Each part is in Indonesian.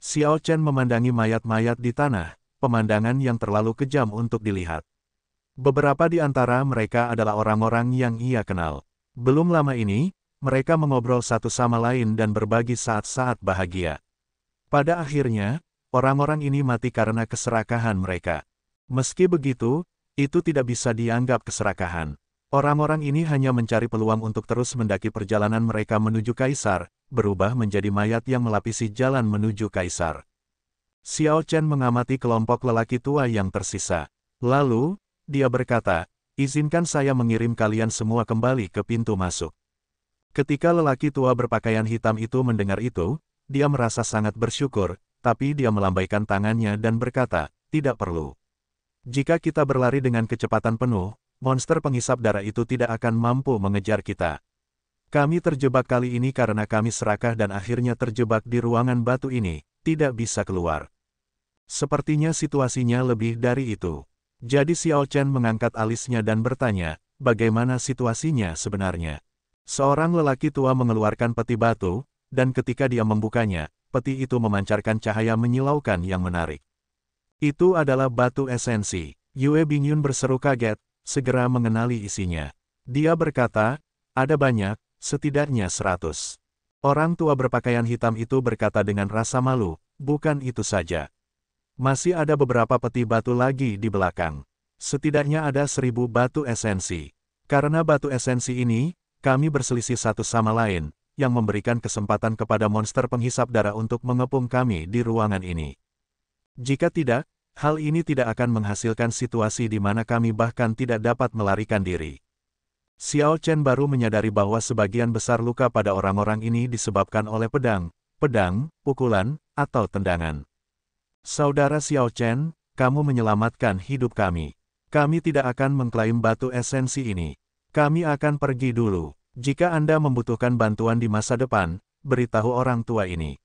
Xiao Chen memandangi mayat-mayat di tanah, pemandangan yang terlalu kejam untuk dilihat. Beberapa di antara mereka adalah orang-orang yang ia kenal. Belum lama ini, mereka mengobrol satu sama lain dan berbagi saat-saat bahagia. Pada akhirnya, orang-orang ini mati karena keserakahan mereka. Meski begitu, itu tidak bisa dianggap keserakahan. Orang-orang ini hanya mencari peluang untuk terus mendaki perjalanan mereka menuju kaisar, berubah menjadi mayat yang melapisi jalan menuju kaisar. Xiao Chen mengamati kelompok lelaki tua yang tersisa. Lalu, dia berkata, izinkan saya mengirim kalian semua kembali ke pintu masuk. Ketika lelaki tua berpakaian hitam itu mendengar itu, dia merasa sangat bersyukur, tapi dia melambaikan tangannya dan berkata, tidak perlu. Jika kita berlari dengan kecepatan penuh, monster penghisap darah itu tidak akan mampu mengejar kita. Kami terjebak kali ini karena kami serakah dan akhirnya terjebak di ruangan batu ini, tidak bisa keluar. Sepertinya situasinya lebih dari itu. Jadi Xiao Chen mengangkat alisnya dan bertanya, bagaimana situasinya sebenarnya? Seorang lelaki tua mengeluarkan peti batu, dan ketika dia membukanya, peti itu memancarkan cahaya menyilaukan yang menarik. Itu adalah batu esensi. Yue Bingyun berseru kaget, segera mengenali isinya. Dia berkata, ada banyak, setidaknya seratus. Orang tua berpakaian hitam itu berkata dengan rasa malu, bukan itu saja. Masih ada beberapa peti batu lagi di belakang. Setidaknya ada seribu batu esensi. Karena batu esensi ini, kami berselisih satu sama lain, yang memberikan kesempatan kepada monster penghisap darah untuk mengepung kami di ruangan ini. Jika tidak, hal ini tidak akan menghasilkan situasi di mana kami bahkan tidak dapat melarikan diri. Xiao Chen baru menyadari bahwa sebagian besar luka pada orang-orang ini disebabkan oleh pedang, pedang, pukulan, atau tendangan. Saudara Xiao Chen, kamu menyelamatkan hidup kami. Kami tidak akan mengklaim batu esensi ini. Kami akan pergi dulu. Jika Anda membutuhkan bantuan di masa depan, beritahu orang tua ini.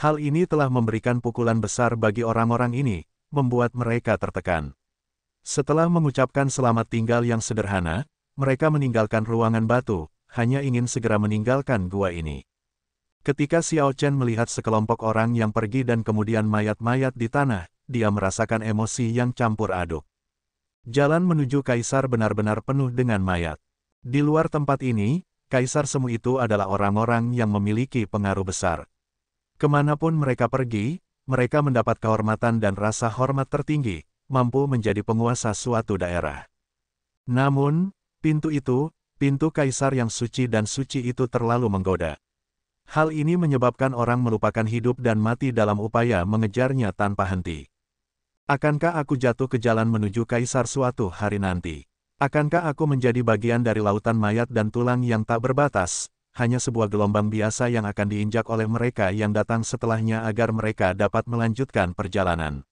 Hal ini telah memberikan pukulan besar bagi orang-orang ini, membuat mereka tertekan. Setelah mengucapkan selamat tinggal yang sederhana, mereka meninggalkan ruangan batu, hanya ingin segera meninggalkan gua ini. Ketika Xiao Chen melihat sekelompok orang yang pergi dan kemudian mayat-mayat di tanah, dia merasakan emosi yang campur aduk. Jalan menuju Kaisar benar-benar penuh dengan mayat. Di luar tempat ini, Kaisar Semu itu adalah orang-orang yang memiliki pengaruh besar. Kemanapun mereka pergi, mereka mendapat kehormatan dan rasa hormat tertinggi, mampu menjadi penguasa suatu daerah. Namun, Pintu itu, pintu kaisar yang suci dan suci itu terlalu menggoda. Hal ini menyebabkan orang melupakan hidup dan mati dalam upaya mengejarnya tanpa henti. Akankah aku jatuh ke jalan menuju kaisar suatu hari nanti? Akankah aku menjadi bagian dari lautan mayat dan tulang yang tak berbatas, hanya sebuah gelombang biasa yang akan diinjak oleh mereka yang datang setelahnya agar mereka dapat melanjutkan perjalanan?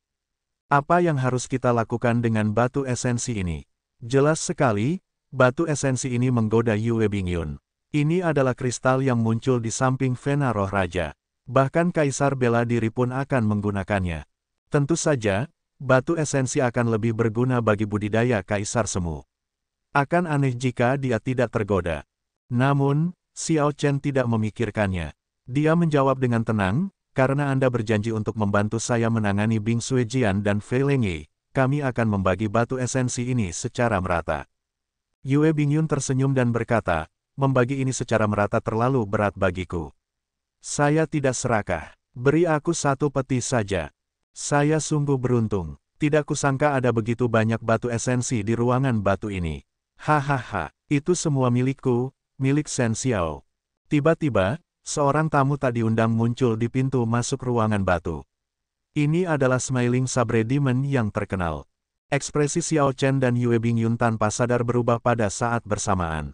Apa yang harus kita lakukan dengan batu esensi ini? Jelas sekali, Batu esensi ini menggoda Yue Bingyun. Ini adalah kristal yang muncul di samping vena roh raja. Bahkan kaisar bela diri pun akan menggunakannya. Tentu saja, batu esensi akan lebih berguna bagi budidaya kaisar semu. Akan aneh jika dia tidak tergoda. Namun, Xiao Chen tidak memikirkannya. Dia menjawab dengan tenang, karena Anda berjanji untuk membantu saya menangani Bing Sui dan Fei Lengyi, kami akan membagi batu esensi ini secara merata. Yue Bingyun tersenyum dan berkata, membagi ini secara merata terlalu berat bagiku. Saya tidak serakah. Beri aku satu peti saja. Saya sungguh beruntung. Tidak kusangka ada begitu banyak batu esensi di ruangan batu ini. Hahaha, itu semua milikku, milik Shen Xiao. Tiba-tiba, seorang tamu tak diundang muncul di pintu masuk ruangan batu. Ini adalah Smiling Sabre Demon yang terkenal. Ekspresi Xiao Chen dan Yue Bingyun tanpa sadar berubah pada saat bersamaan.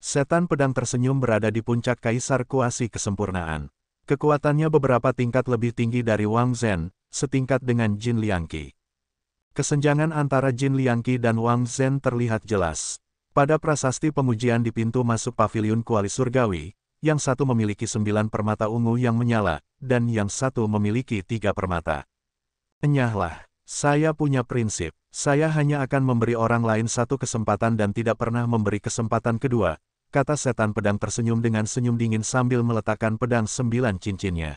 Setan pedang tersenyum berada di puncak kaisar kuasi kesempurnaan. Kekuatannya beberapa tingkat lebih tinggi dari Wang Zhen, setingkat dengan Jin Liangqi. Kesenjangan antara Jin Liangqi dan Wang Zhen terlihat jelas. Pada prasasti pemujian di pintu masuk pavilion kuali surgawi, yang satu memiliki sembilan permata ungu yang menyala, dan yang satu memiliki tiga permata. Enyahlah. Saya punya prinsip, saya hanya akan memberi orang lain satu kesempatan dan tidak pernah memberi kesempatan kedua, kata setan pedang tersenyum dengan senyum dingin sambil meletakkan pedang sembilan cincinnya.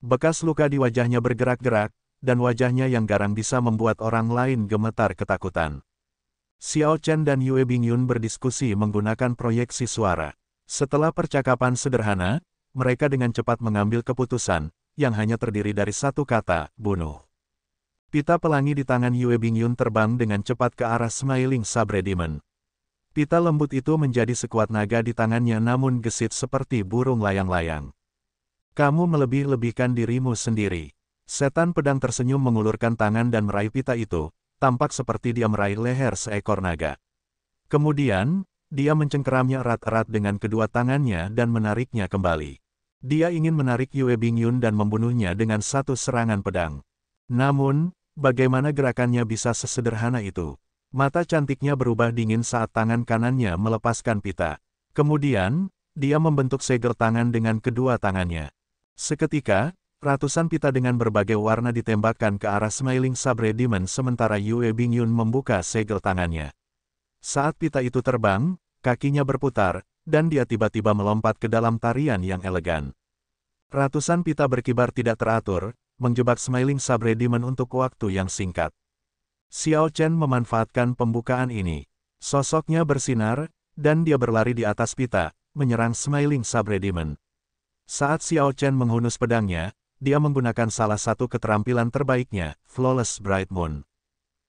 Bekas luka di wajahnya bergerak-gerak, dan wajahnya yang garang bisa membuat orang lain gemetar ketakutan. Xiao Chen dan Yue Bingyun berdiskusi menggunakan proyeksi suara. Setelah percakapan sederhana, mereka dengan cepat mengambil keputusan, yang hanya terdiri dari satu kata, bunuh. Pita pelangi di tangan Yue Bingyun terbang dengan cepat ke arah Smiling Sabredimon. Pita lembut itu menjadi sekuat naga di tangannya namun gesit seperti burung layang-layang. Kamu melebih-lebihkan dirimu sendiri. Setan pedang tersenyum mengulurkan tangan dan meraih pita itu, tampak seperti dia meraih leher seekor naga. Kemudian, dia mencengkeramnya erat-erat dengan kedua tangannya dan menariknya kembali. Dia ingin menarik Yue Bingyun dan membunuhnya dengan satu serangan pedang. Namun, Bagaimana gerakannya bisa sesederhana itu? Mata cantiknya berubah dingin saat tangan kanannya melepaskan pita. Kemudian, dia membentuk segel tangan dengan kedua tangannya. Seketika, ratusan pita dengan berbagai warna ditembakkan ke arah Smiling Sabre Demon sementara Yue Bingyun membuka segel tangannya. Saat pita itu terbang, kakinya berputar, dan dia tiba-tiba melompat ke dalam tarian yang elegan. Ratusan pita berkibar tidak teratur, menjebak Smiling Demon untuk waktu yang singkat. Xiao Chen memanfaatkan pembukaan ini. Sosoknya bersinar, dan dia berlari di atas pita, menyerang Smiling Demon. Saat Xiao Chen menghunus pedangnya, dia menggunakan salah satu keterampilan terbaiknya, Flawless Bright Moon.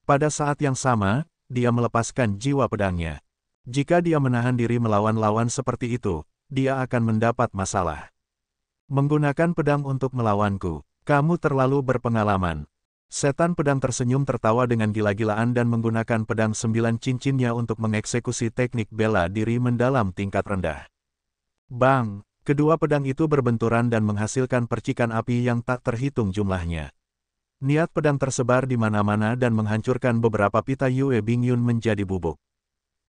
Pada saat yang sama, dia melepaskan jiwa pedangnya. Jika dia menahan diri melawan lawan seperti itu, dia akan mendapat masalah. Menggunakan pedang untuk melawanku, kamu terlalu berpengalaman. Setan pedang tersenyum tertawa dengan gila-gilaan dan menggunakan pedang sembilan cincinnya untuk mengeksekusi teknik bela diri mendalam tingkat rendah. Bang, kedua pedang itu berbenturan dan menghasilkan percikan api yang tak terhitung jumlahnya. Niat pedang tersebar di mana-mana dan menghancurkan beberapa pita Yue Bingyun menjadi bubuk.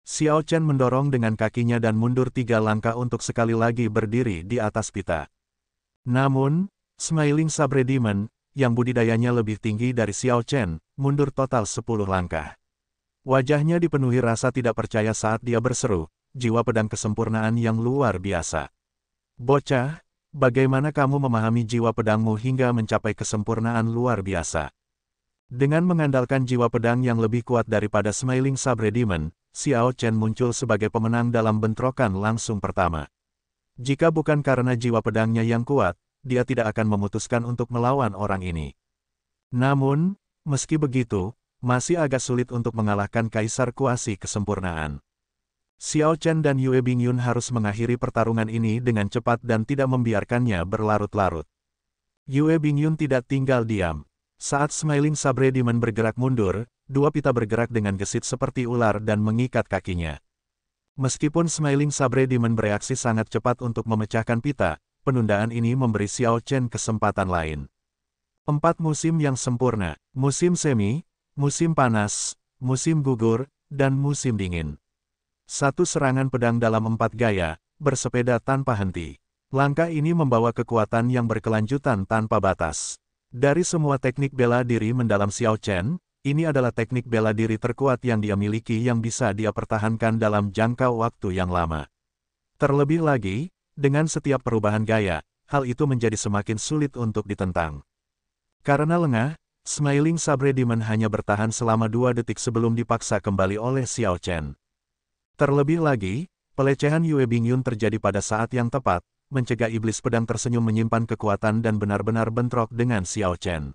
Xiao Chen mendorong dengan kakinya dan mundur tiga langkah untuk sekali lagi berdiri di atas pita. Namun, Smiling Demon, yang budidayanya lebih tinggi dari Xiao Chen, mundur total 10 langkah. Wajahnya dipenuhi rasa tidak percaya saat dia berseru, jiwa pedang kesempurnaan yang luar biasa. Bocah, bagaimana kamu memahami jiwa pedangmu hingga mencapai kesempurnaan luar biasa? Dengan mengandalkan jiwa pedang yang lebih kuat daripada Smiling Demon, Xiao Chen muncul sebagai pemenang dalam bentrokan langsung pertama. Jika bukan karena jiwa pedangnya yang kuat, dia tidak akan memutuskan untuk melawan orang ini. Namun, meski begitu, masih agak sulit untuk mengalahkan Kaisar Kuasi kesempurnaan. Xiao Chen dan Yue Bingyun harus mengakhiri pertarungan ini dengan cepat dan tidak membiarkannya berlarut-larut. Yue Bingyun tidak tinggal diam. Saat Smiling Sabre Demon bergerak mundur, dua pita bergerak dengan gesit seperti ular dan mengikat kakinya. Meskipun Smiling Sabre Demon bereaksi sangat cepat untuk memecahkan pita, penundaan ini memberi Xiao Chen kesempatan lain. Empat musim yang sempurna, musim semi, musim panas, musim gugur, dan musim dingin. Satu serangan pedang dalam empat gaya, bersepeda tanpa henti. Langkah ini membawa kekuatan yang berkelanjutan tanpa batas. Dari semua teknik bela diri mendalam Xiao Chen, ini adalah teknik bela diri terkuat yang dia miliki yang bisa dia pertahankan dalam jangka waktu yang lama. Terlebih lagi, dengan setiap perubahan gaya, hal itu menjadi semakin sulit untuk ditentang. Karena lengah, Smiling Sabre Demon hanya bertahan selama dua detik sebelum dipaksa kembali oleh Xiao Chen. Terlebih lagi, pelecehan Yue Bingyun terjadi pada saat yang tepat, mencegah iblis pedang tersenyum menyimpan kekuatan dan benar-benar bentrok dengan Xiao Chen.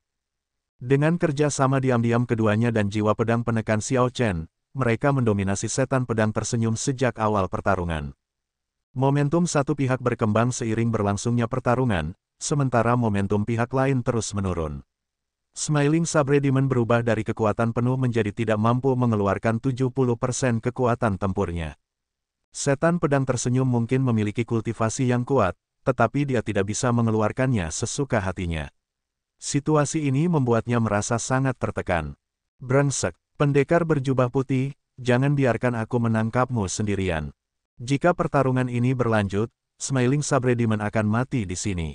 Dengan kerja sama diam-diam keduanya dan jiwa pedang penekan Xiao Chen, mereka mendominasi setan pedang tersenyum sejak awal pertarungan. Momentum satu pihak berkembang seiring berlangsungnya pertarungan, sementara momentum pihak lain terus menurun. Smiling Sabredimen berubah dari kekuatan penuh menjadi tidak mampu mengeluarkan 70% kekuatan tempurnya. Setan pedang tersenyum mungkin memiliki kultivasi yang kuat, tetapi dia tidak bisa mengeluarkannya sesuka hatinya. Situasi ini membuatnya merasa sangat tertekan. Brengsek, pendekar berjubah putih, jangan biarkan aku menangkapmu sendirian. Jika pertarungan ini berlanjut, Smiling Subredimon akan mati di sini.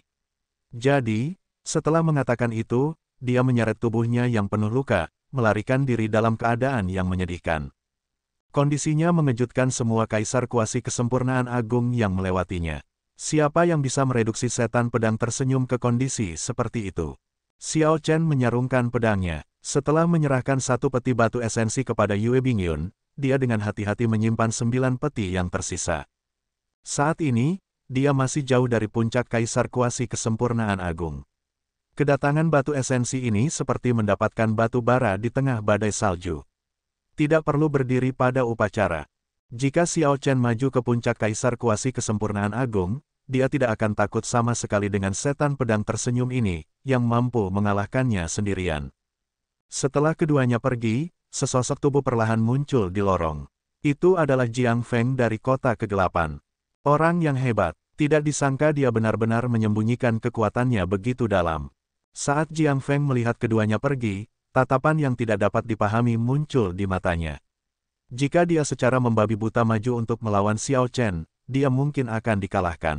Jadi, setelah mengatakan itu, dia menyeret tubuhnya yang penuh luka, melarikan diri dalam keadaan yang menyedihkan. Kondisinya mengejutkan semua kaisar kuasi kesempurnaan agung yang melewatinya. Siapa yang bisa mereduksi setan pedang tersenyum ke kondisi seperti itu? Xiao Chen menyarungkan pedangnya. Setelah menyerahkan satu peti batu esensi kepada Yue Bingyun, dia dengan hati-hati menyimpan sembilan peti yang tersisa. Saat ini, dia masih jauh dari puncak kaisar kuasi kesempurnaan agung. Kedatangan batu esensi ini seperti mendapatkan batu bara di tengah badai salju. Tidak perlu berdiri pada upacara. Jika Xiao Chen maju ke puncak kaisar kuasi kesempurnaan agung, dia tidak akan takut sama sekali dengan setan pedang tersenyum ini, yang mampu mengalahkannya sendirian. Setelah keduanya pergi, sesosok tubuh perlahan muncul di lorong. Itu adalah Jiang Feng dari kota kegelapan. Orang yang hebat, tidak disangka dia benar-benar menyembunyikan kekuatannya begitu dalam. Saat Jiang Feng melihat keduanya pergi, tatapan yang tidak dapat dipahami muncul di matanya. Jika dia secara membabi buta maju untuk melawan Xiao Chen, dia mungkin akan dikalahkan.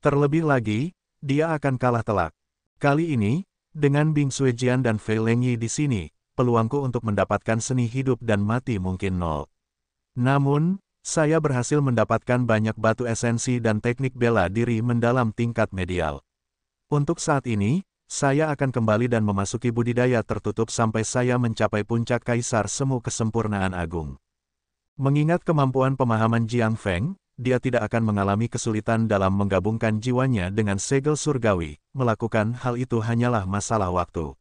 Terlebih lagi, dia akan kalah telak. Kali ini, dengan Bing Jian dan Fei Lengyi di sini, peluangku untuk mendapatkan seni hidup dan mati mungkin nol. Namun, saya berhasil mendapatkan banyak batu esensi dan teknik bela diri mendalam tingkat medial. Untuk saat ini, saya akan kembali dan memasuki budidaya tertutup sampai saya mencapai puncak kaisar semu kesempurnaan agung. Mengingat kemampuan pemahaman Jiang Feng, dia tidak akan mengalami kesulitan dalam menggabungkan jiwanya dengan segel surgawi, melakukan hal itu hanyalah masalah waktu.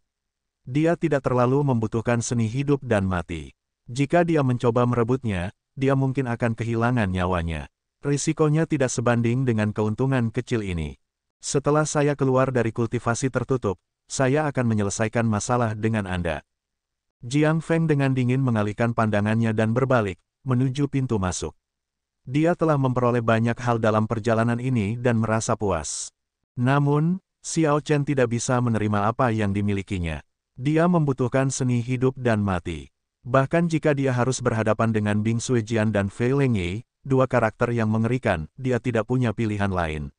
Dia tidak terlalu membutuhkan seni hidup dan mati. Jika dia mencoba merebutnya, dia mungkin akan kehilangan nyawanya. Risikonya tidak sebanding dengan keuntungan kecil ini. Setelah saya keluar dari kultivasi tertutup, saya akan menyelesaikan masalah dengan Anda. Jiang Feng dengan dingin mengalihkan pandangannya dan berbalik, menuju pintu masuk. Dia telah memperoleh banyak hal dalam perjalanan ini dan merasa puas. Namun, Xiao Chen tidak bisa menerima apa yang dimilikinya. Dia membutuhkan seni hidup dan mati. Bahkan jika dia harus berhadapan dengan Bing Suijian dan Fei Lengye, dua karakter yang mengerikan, dia tidak punya pilihan lain.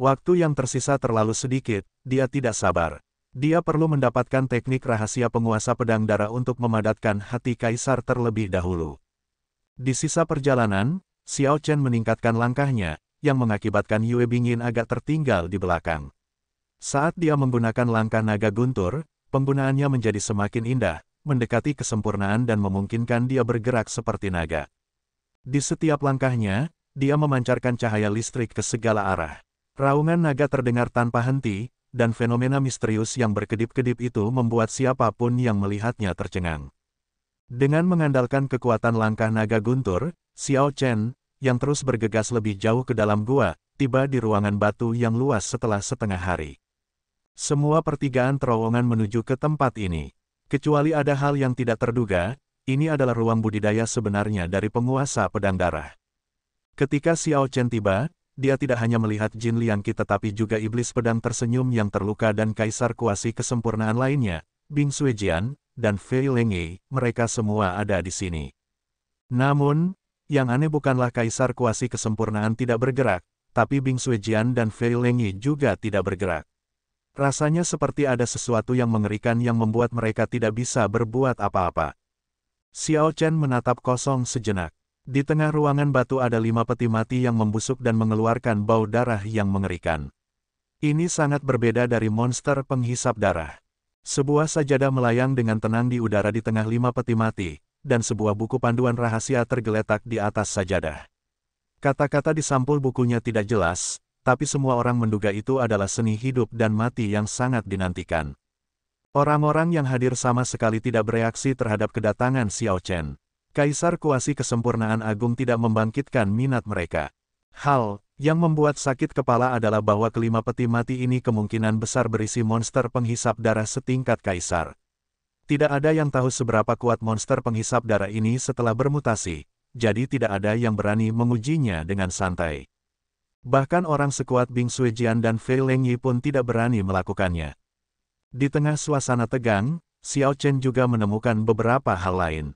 Waktu yang tersisa terlalu sedikit, dia tidak sabar. Dia perlu mendapatkan teknik rahasia penguasa pedang darah untuk memadatkan hati kaisar terlebih dahulu. Di sisa perjalanan, Xiao Chen meningkatkan langkahnya, yang mengakibatkan Yue Bingin agak tertinggal di belakang. Saat dia menggunakan langkah naga guntur, penggunaannya menjadi semakin indah, mendekati kesempurnaan dan memungkinkan dia bergerak seperti naga. Di setiap langkahnya, dia memancarkan cahaya listrik ke segala arah. Raungan naga terdengar tanpa henti, dan fenomena misterius yang berkedip-kedip itu membuat siapapun yang melihatnya tercengang. Dengan mengandalkan kekuatan langkah naga guntur, Xiao Chen, yang terus bergegas lebih jauh ke dalam gua, tiba di ruangan batu yang luas setelah setengah hari. Semua pertigaan terowongan menuju ke tempat ini. Kecuali ada hal yang tidak terduga, ini adalah ruang budidaya sebenarnya dari penguasa pedang darah. Ketika Xiao Chen tiba, dia tidak hanya melihat Jin Liangqi tetapi juga iblis pedang tersenyum yang terluka dan kaisar kuasi kesempurnaan lainnya, Bing Suijian, dan Fei Lengyi, mereka semua ada di sini. Namun, yang aneh bukanlah kaisar kuasi kesempurnaan tidak bergerak, tapi Bing Suijian dan Fei Lengyi juga tidak bergerak. Rasanya seperti ada sesuatu yang mengerikan yang membuat mereka tidak bisa berbuat apa-apa. Xiao Chen menatap kosong sejenak. Di tengah ruangan batu ada lima peti mati yang membusuk dan mengeluarkan bau darah yang mengerikan. Ini sangat berbeda dari monster penghisap darah. Sebuah sajadah melayang dengan tenang di udara di tengah lima peti mati, dan sebuah buku panduan rahasia tergeletak di atas sajadah. Kata-kata di sampul bukunya tidak jelas, tapi semua orang menduga itu adalah seni hidup dan mati yang sangat dinantikan. Orang-orang yang hadir sama sekali tidak bereaksi terhadap kedatangan Xiao Chen. Kaisar kuasi kesempurnaan agung tidak membangkitkan minat mereka. Hal yang membuat sakit kepala adalah bahwa kelima peti mati ini kemungkinan besar berisi monster penghisap darah setingkat kaisar. Tidak ada yang tahu seberapa kuat monster penghisap darah ini setelah bermutasi, jadi tidak ada yang berani mengujinya dengan santai. Bahkan orang sekuat Bing Suijian dan Fei Lengyi pun tidak berani melakukannya. Di tengah suasana tegang, Xiao Chen juga menemukan beberapa hal lain.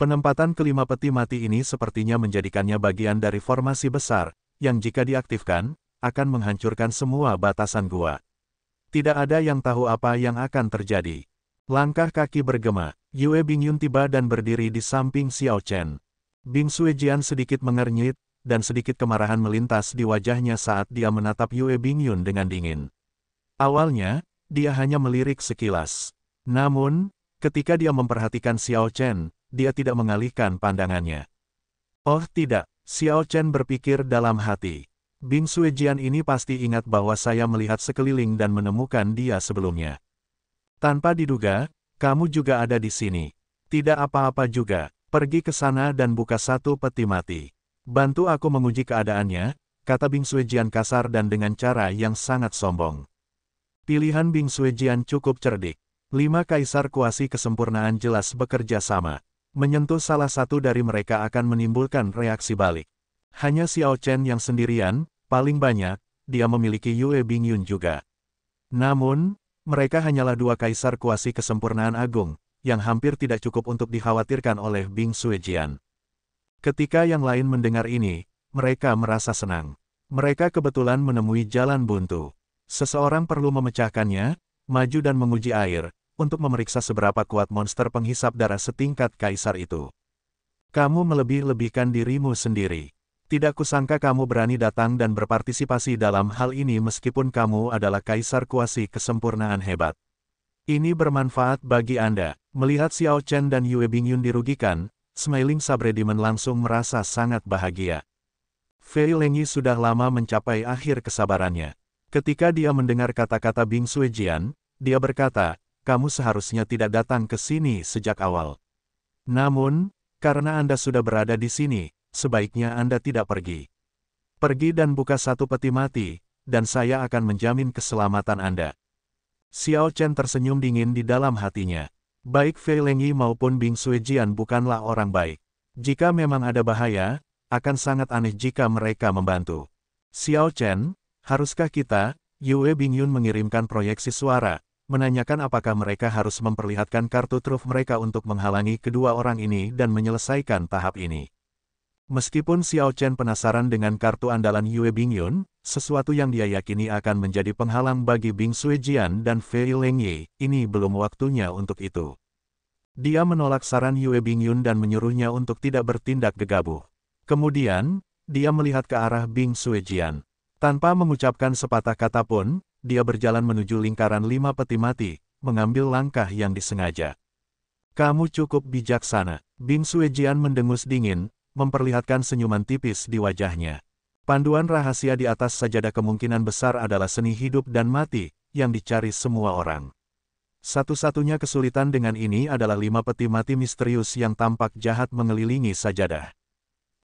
Penempatan kelima peti mati ini sepertinya menjadikannya bagian dari formasi besar, yang jika diaktifkan, akan menghancurkan semua batasan gua. Tidak ada yang tahu apa yang akan terjadi. Langkah kaki bergema, Yue Bingyun tiba dan berdiri di samping Xiao Chen. Bing Suijian sedikit mengernyit, dan sedikit kemarahan melintas di wajahnya saat dia menatap Yue Bingyun dengan dingin. Awalnya, dia hanya melirik sekilas. Namun, ketika dia memperhatikan Xiao Chen, dia tidak mengalihkan pandangannya. Oh tidak, Xiao Chen berpikir dalam hati. Bing Suejian ini pasti ingat bahwa saya melihat sekeliling dan menemukan dia sebelumnya. Tanpa diduga, kamu juga ada di sini. Tidak apa-apa juga, pergi ke sana dan buka satu peti mati. Bantu aku menguji keadaannya, kata Bing Suejian kasar dan dengan cara yang sangat sombong. Pilihan Bing Suejian cukup cerdik. Lima kaisar kuasi kesempurnaan jelas bekerja sama. Menyentuh salah satu dari mereka akan menimbulkan reaksi balik. Hanya Xiao Chen yang sendirian, paling banyak, dia memiliki Yue Bingyun juga. Namun, mereka hanyalah dua kaisar kuasi kesempurnaan agung, yang hampir tidak cukup untuk dikhawatirkan oleh Bing Suejian. Ketika yang lain mendengar ini, mereka merasa senang. Mereka kebetulan menemui jalan buntu. Seseorang perlu memecahkannya, maju dan menguji air, untuk memeriksa seberapa kuat monster penghisap darah setingkat kaisar itu. Kamu melebih-lebihkan dirimu sendiri. Tidak kusangka kamu berani datang dan berpartisipasi dalam hal ini meskipun kamu adalah kaisar kuasi kesempurnaan hebat. Ini bermanfaat bagi Anda. Melihat Xiao Chen dan Yue Bingyun dirugikan, Smiling Sabrediman langsung merasa sangat bahagia. Fei Lengyi sudah lama mencapai akhir kesabarannya. Ketika dia mendengar kata-kata Bing Suijian, dia berkata, kamu seharusnya tidak datang ke sini sejak awal. Namun, karena Anda sudah berada di sini, sebaiknya Anda tidak pergi. Pergi dan buka satu peti mati, dan saya akan menjamin keselamatan Anda. Xiao Chen tersenyum dingin di dalam hatinya. Baik Fei Lengyi maupun Bing Suijian bukanlah orang baik. Jika memang ada bahaya, akan sangat aneh jika mereka membantu. Xiao Chen, haruskah kita, Yue Bingyun mengirimkan proyeksi suara, menanyakan apakah mereka harus memperlihatkan kartu truf mereka untuk menghalangi kedua orang ini dan menyelesaikan tahap ini. Meskipun Xiao Chen penasaran dengan kartu andalan Yue Bingyun, sesuatu yang dia yakini akan menjadi penghalang bagi Bing Jian dan Fei Lengye, ini belum waktunya untuk itu. Dia menolak saran Yue Bingyun dan menyuruhnya untuk tidak bertindak gegabah. Kemudian, dia melihat ke arah Bing Jian. Tanpa mengucapkan sepatah kata pun, dia berjalan menuju lingkaran lima peti mati, mengambil langkah yang disengaja. Kamu cukup bijaksana. Bing Jian mendengus dingin, memperlihatkan senyuman tipis di wajahnya. Panduan rahasia di atas sajadah kemungkinan besar adalah seni hidup dan mati, yang dicari semua orang. Satu-satunya kesulitan dengan ini adalah lima peti mati misterius yang tampak jahat mengelilingi sajadah.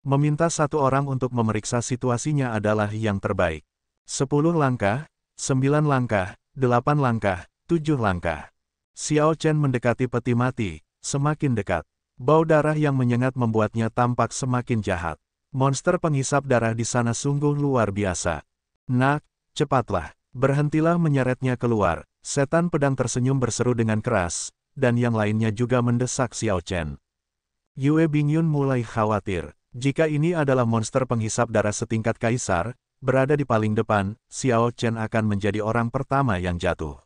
Meminta satu orang untuk memeriksa situasinya adalah yang terbaik. Sepuluh langkah, sembilan langkah, delapan langkah, tujuh langkah. Xiao Chen mendekati peti mati, semakin dekat. Bau darah yang menyengat membuatnya tampak semakin jahat. Monster penghisap darah di sana sungguh luar biasa. Nak, cepatlah, berhentilah menyeretnya keluar. Setan pedang tersenyum berseru dengan keras, dan yang lainnya juga mendesak Xiao Chen. Yue Bingyun mulai khawatir. Jika ini adalah monster penghisap darah setingkat kaisar, berada di paling depan, Xiao Chen akan menjadi orang pertama yang jatuh.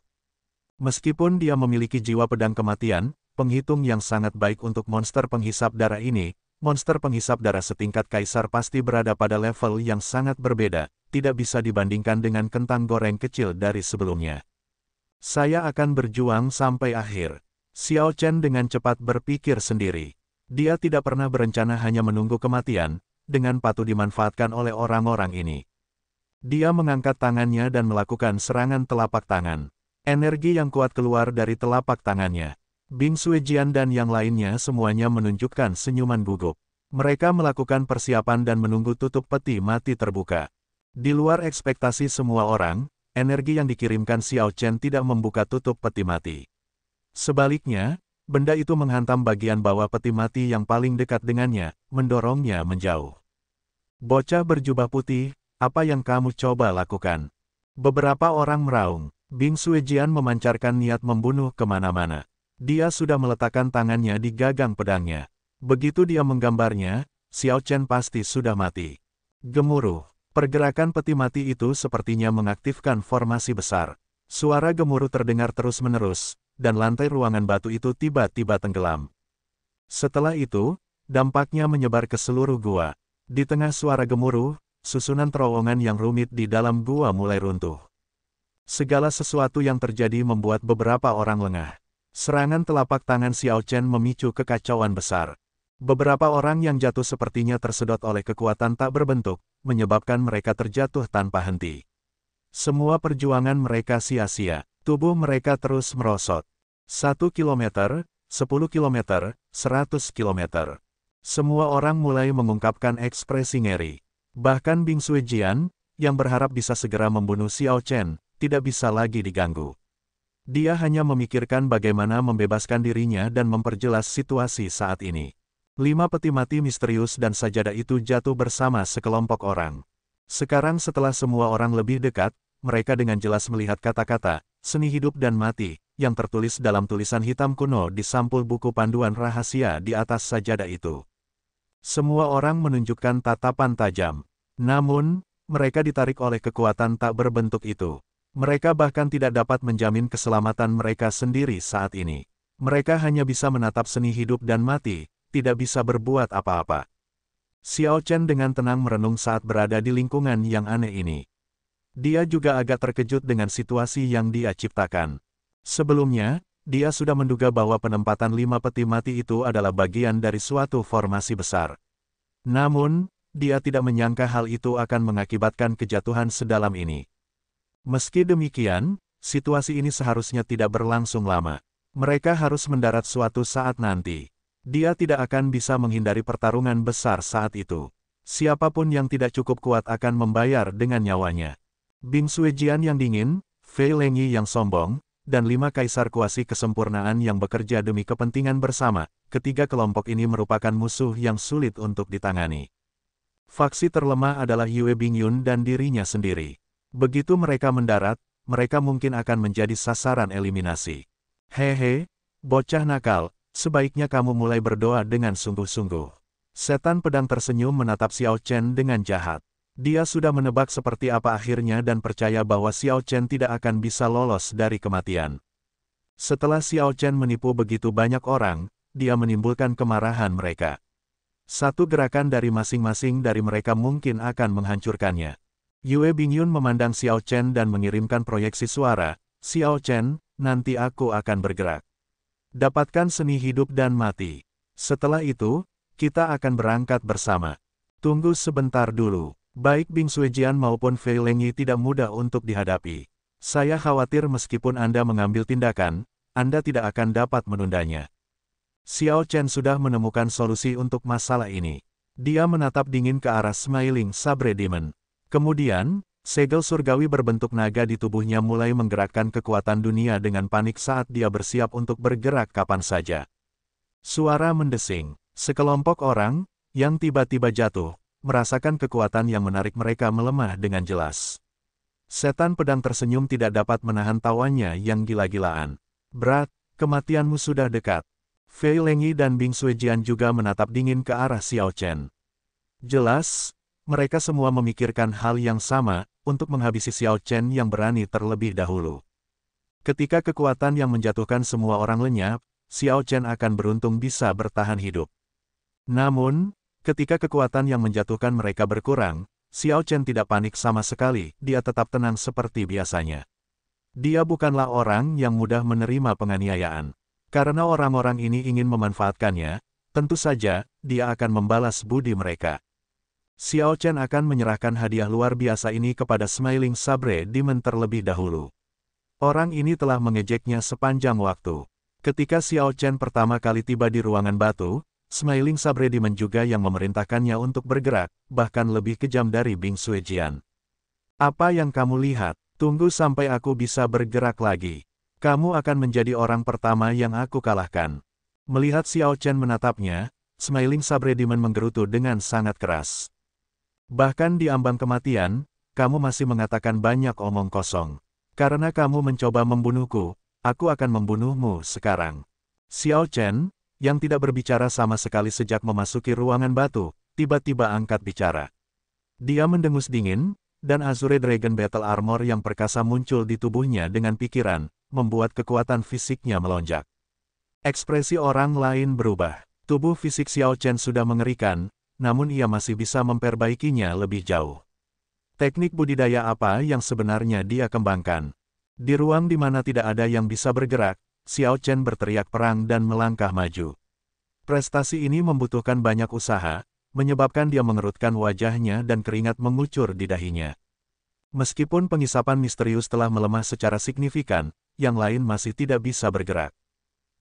Meskipun dia memiliki jiwa pedang kematian, penghitung yang sangat baik untuk monster penghisap darah ini, monster penghisap darah setingkat kaisar pasti berada pada level yang sangat berbeda, tidak bisa dibandingkan dengan kentang goreng kecil dari sebelumnya. Saya akan berjuang sampai akhir. Xiao Chen dengan cepat berpikir sendiri. Dia tidak pernah berencana hanya menunggu kematian, dengan patuh dimanfaatkan oleh orang-orang ini. Dia mengangkat tangannya dan melakukan serangan telapak tangan. Energi yang kuat keluar dari telapak tangannya. Bing Suejian dan yang lainnya semuanya menunjukkan senyuman gugup. Mereka melakukan persiapan dan menunggu tutup peti mati terbuka. Di luar ekspektasi semua orang, energi yang dikirimkan Xiao Chen tidak membuka tutup peti mati. Sebaliknya, benda itu menghantam bagian bawah peti mati yang paling dekat dengannya, mendorongnya menjauh. Bocah berjubah putih, apa yang kamu coba lakukan? Beberapa orang meraung, Bing Suejian memancarkan niat membunuh kemana-mana. Dia sudah meletakkan tangannya di gagang pedangnya. Begitu dia menggambarnya, Xiao Chen pasti sudah mati. Gemuruh. Pergerakan peti mati itu sepertinya mengaktifkan formasi besar. Suara gemuruh terdengar terus-menerus, dan lantai ruangan batu itu tiba-tiba tenggelam. Setelah itu, dampaknya menyebar ke seluruh gua. Di tengah suara gemuruh, susunan terowongan yang rumit di dalam gua mulai runtuh. Segala sesuatu yang terjadi membuat beberapa orang lengah. Serangan telapak tangan Xiao Chen memicu kekacauan besar. Beberapa orang yang jatuh sepertinya tersedot oleh kekuatan tak berbentuk, menyebabkan mereka terjatuh tanpa henti. Semua perjuangan mereka sia-sia, tubuh mereka terus merosot. Satu kilometer, sepuluh kilometer, seratus kilometer. Semua orang mulai mengungkapkan ekspresi ngeri. Bahkan Bing Sui Jian, yang berharap bisa segera membunuh Xiao Chen, tidak bisa lagi diganggu. Dia hanya memikirkan bagaimana membebaskan dirinya dan memperjelas situasi saat ini. Lima peti mati misterius dan sajadah itu jatuh bersama sekelompok orang. Sekarang setelah semua orang lebih dekat, mereka dengan jelas melihat kata-kata, seni hidup dan mati, yang tertulis dalam tulisan hitam kuno di sampul buku panduan rahasia di atas sajadah itu. Semua orang menunjukkan tatapan tajam. Namun, mereka ditarik oleh kekuatan tak berbentuk itu. Mereka bahkan tidak dapat menjamin keselamatan mereka sendiri saat ini. Mereka hanya bisa menatap seni hidup dan mati, tidak bisa berbuat apa-apa. Xiao Chen dengan tenang merenung saat berada di lingkungan yang aneh ini. Dia juga agak terkejut dengan situasi yang dia ciptakan. Sebelumnya, dia sudah menduga bahwa penempatan lima peti mati itu adalah bagian dari suatu formasi besar. Namun, dia tidak menyangka hal itu akan mengakibatkan kejatuhan sedalam ini. Meski demikian, situasi ini seharusnya tidak berlangsung lama. Mereka harus mendarat suatu saat nanti. Dia tidak akan bisa menghindari pertarungan besar saat itu. Siapapun yang tidak cukup kuat akan membayar dengan nyawanya. Bing Suejian yang dingin, Fei Lengyi yang sombong, dan lima kaisar kuasi kesempurnaan yang bekerja demi kepentingan bersama, ketiga kelompok ini merupakan musuh yang sulit untuk ditangani. Faksi terlemah adalah Yue Bingyun dan dirinya sendiri. Begitu mereka mendarat, mereka mungkin akan menjadi sasaran eliminasi. Hehe, bocah nakal, sebaiknya kamu mulai berdoa dengan sungguh-sungguh. Setan pedang tersenyum menatap Xiao Chen dengan jahat. Dia sudah menebak seperti apa akhirnya dan percaya bahwa Xiao Chen tidak akan bisa lolos dari kematian. Setelah Xiao Chen menipu begitu banyak orang, dia menimbulkan kemarahan mereka. Satu gerakan dari masing-masing dari mereka mungkin akan menghancurkannya. Yue Bingyun memandang Xiao Chen dan mengirimkan proyeksi suara, Xiao Chen, nanti aku akan bergerak. Dapatkan seni hidup dan mati. Setelah itu, kita akan berangkat bersama. Tunggu sebentar dulu. Baik Bing Suijian maupun Fei Lengyi tidak mudah untuk dihadapi. Saya khawatir meskipun Anda mengambil tindakan, Anda tidak akan dapat menundanya. Xiao Chen sudah menemukan solusi untuk masalah ini. Dia menatap dingin ke arah Smiling Sabre Demon. Kemudian, segel surgawi berbentuk naga di tubuhnya mulai menggerakkan kekuatan dunia dengan panik saat dia bersiap untuk bergerak kapan saja. Suara mendesing. Sekelompok orang, yang tiba-tiba jatuh, merasakan kekuatan yang menarik mereka melemah dengan jelas. Setan pedang tersenyum tidak dapat menahan tawanya yang gila-gilaan. Berat, kematianmu sudah dekat. Fei Lengyi dan Bing Suijian juga menatap dingin ke arah Xiao Chen. Jelas, mereka semua memikirkan hal yang sama, untuk menghabisi Xiao Chen yang berani terlebih dahulu. Ketika kekuatan yang menjatuhkan semua orang lenyap, Xiao Chen akan beruntung bisa bertahan hidup. Namun, ketika kekuatan yang menjatuhkan mereka berkurang, Xiao Chen tidak panik sama sekali, dia tetap tenang seperti biasanya. Dia bukanlah orang yang mudah menerima penganiayaan. Karena orang-orang ini ingin memanfaatkannya, tentu saja, dia akan membalas budi mereka. Xiao Chen akan menyerahkan hadiah luar biasa ini kepada Smiling Sabre Demon terlebih dahulu. Orang ini telah mengejeknya sepanjang waktu. Ketika Xiao Chen pertama kali tiba di ruangan batu, Smiling Sabre Demon juga yang memerintahkannya untuk bergerak, bahkan lebih kejam dari Bing Jian. Apa yang kamu lihat? Tunggu sampai aku bisa bergerak lagi. Kamu akan menjadi orang pertama yang aku kalahkan. Melihat Xiao Chen menatapnya, Smiling Sabre Demon menggerutu dengan sangat keras. Bahkan di ambang kematian, kamu masih mengatakan banyak omong kosong. Karena kamu mencoba membunuhku, aku akan membunuhmu sekarang. Xiao Chen, yang tidak berbicara sama sekali sejak memasuki ruangan batu, tiba-tiba angkat bicara. Dia mendengus dingin, dan Azure Dragon Battle Armor yang perkasa muncul di tubuhnya dengan pikiran, membuat kekuatan fisiknya melonjak. Ekspresi orang lain berubah. Tubuh fisik Xiao Chen sudah mengerikan, namun ia masih bisa memperbaikinya lebih jauh. Teknik budidaya apa yang sebenarnya dia kembangkan? Di ruang di mana tidak ada yang bisa bergerak, Xiao Chen berteriak perang dan melangkah maju. Prestasi ini membutuhkan banyak usaha, menyebabkan dia mengerutkan wajahnya dan keringat mengucur di dahinya. Meskipun pengisapan misterius telah melemah secara signifikan, yang lain masih tidak bisa bergerak.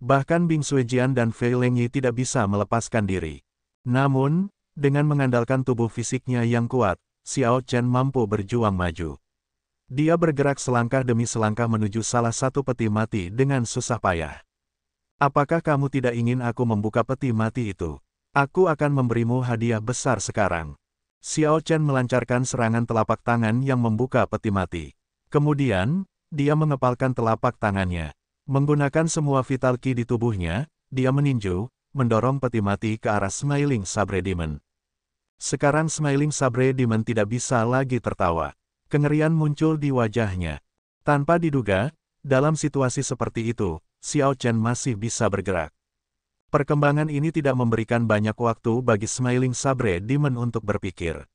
Bahkan Bing Suijian dan Fei Lengyi tidak bisa melepaskan diri. Namun, dengan mengandalkan tubuh fisiknya yang kuat, Xiao Chen mampu berjuang maju. Dia bergerak selangkah demi selangkah menuju salah satu peti mati dengan susah payah. Apakah kamu tidak ingin aku membuka peti mati itu? Aku akan memberimu hadiah besar sekarang. Xiao Chen melancarkan serangan telapak tangan yang membuka peti mati. Kemudian, dia mengepalkan telapak tangannya. Menggunakan semua vital ki di tubuhnya, dia meninju, mendorong peti mati ke arah Smiling Sabre Demon. Sekarang Smiling Sabre Demon tidak bisa lagi tertawa. Kengerian muncul di wajahnya. Tanpa diduga, dalam situasi seperti itu, Xiao Chen masih bisa bergerak. Perkembangan ini tidak memberikan banyak waktu bagi Smiling Sabre Demon untuk berpikir.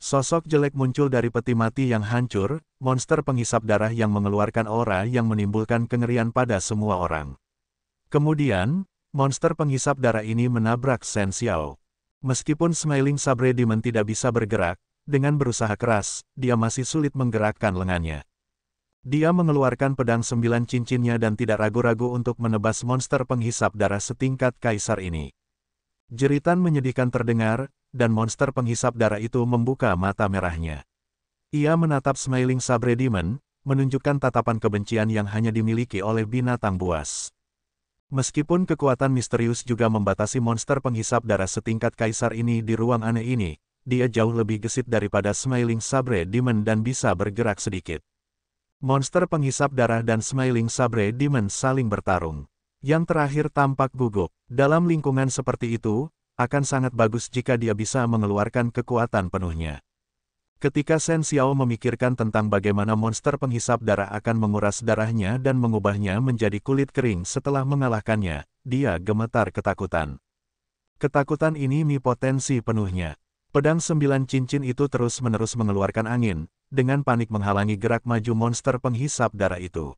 Sosok jelek muncul dari peti mati yang hancur, monster penghisap darah yang mengeluarkan aura yang menimbulkan kengerian pada semua orang. Kemudian, monster penghisap darah ini menabrak Sen Xiao. Meskipun Smiling Sabre Demon tidak bisa bergerak, dengan berusaha keras, dia masih sulit menggerakkan lengannya. Dia mengeluarkan pedang sembilan cincinnya dan tidak ragu-ragu untuk menebas monster penghisap darah setingkat kaisar ini. Jeritan menyedihkan terdengar, dan monster penghisap darah itu membuka mata merahnya. Ia menatap Smiling Sabre Demon, menunjukkan tatapan kebencian yang hanya dimiliki oleh binatang buas. Meskipun kekuatan misterius juga membatasi monster penghisap darah setingkat kaisar ini di ruang aneh ini, dia jauh lebih gesit daripada Smiling Sabre Demon dan bisa bergerak sedikit. Monster penghisap darah dan Smiling Sabre Demon saling bertarung. Yang terakhir tampak gugup. Dalam lingkungan seperti itu, akan sangat bagus jika dia bisa mengeluarkan kekuatan penuhnya. Ketika Shen Xiao memikirkan tentang bagaimana monster penghisap darah akan menguras darahnya dan mengubahnya menjadi kulit kering setelah mengalahkannya, dia gemetar ketakutan. Ketakutan ini mi potensi penuhnya. Pedang sembilan cincin itu terus-menerus mengeluarkan angin, dengan panik menghalangi gerak maju monster penghisap darah itu.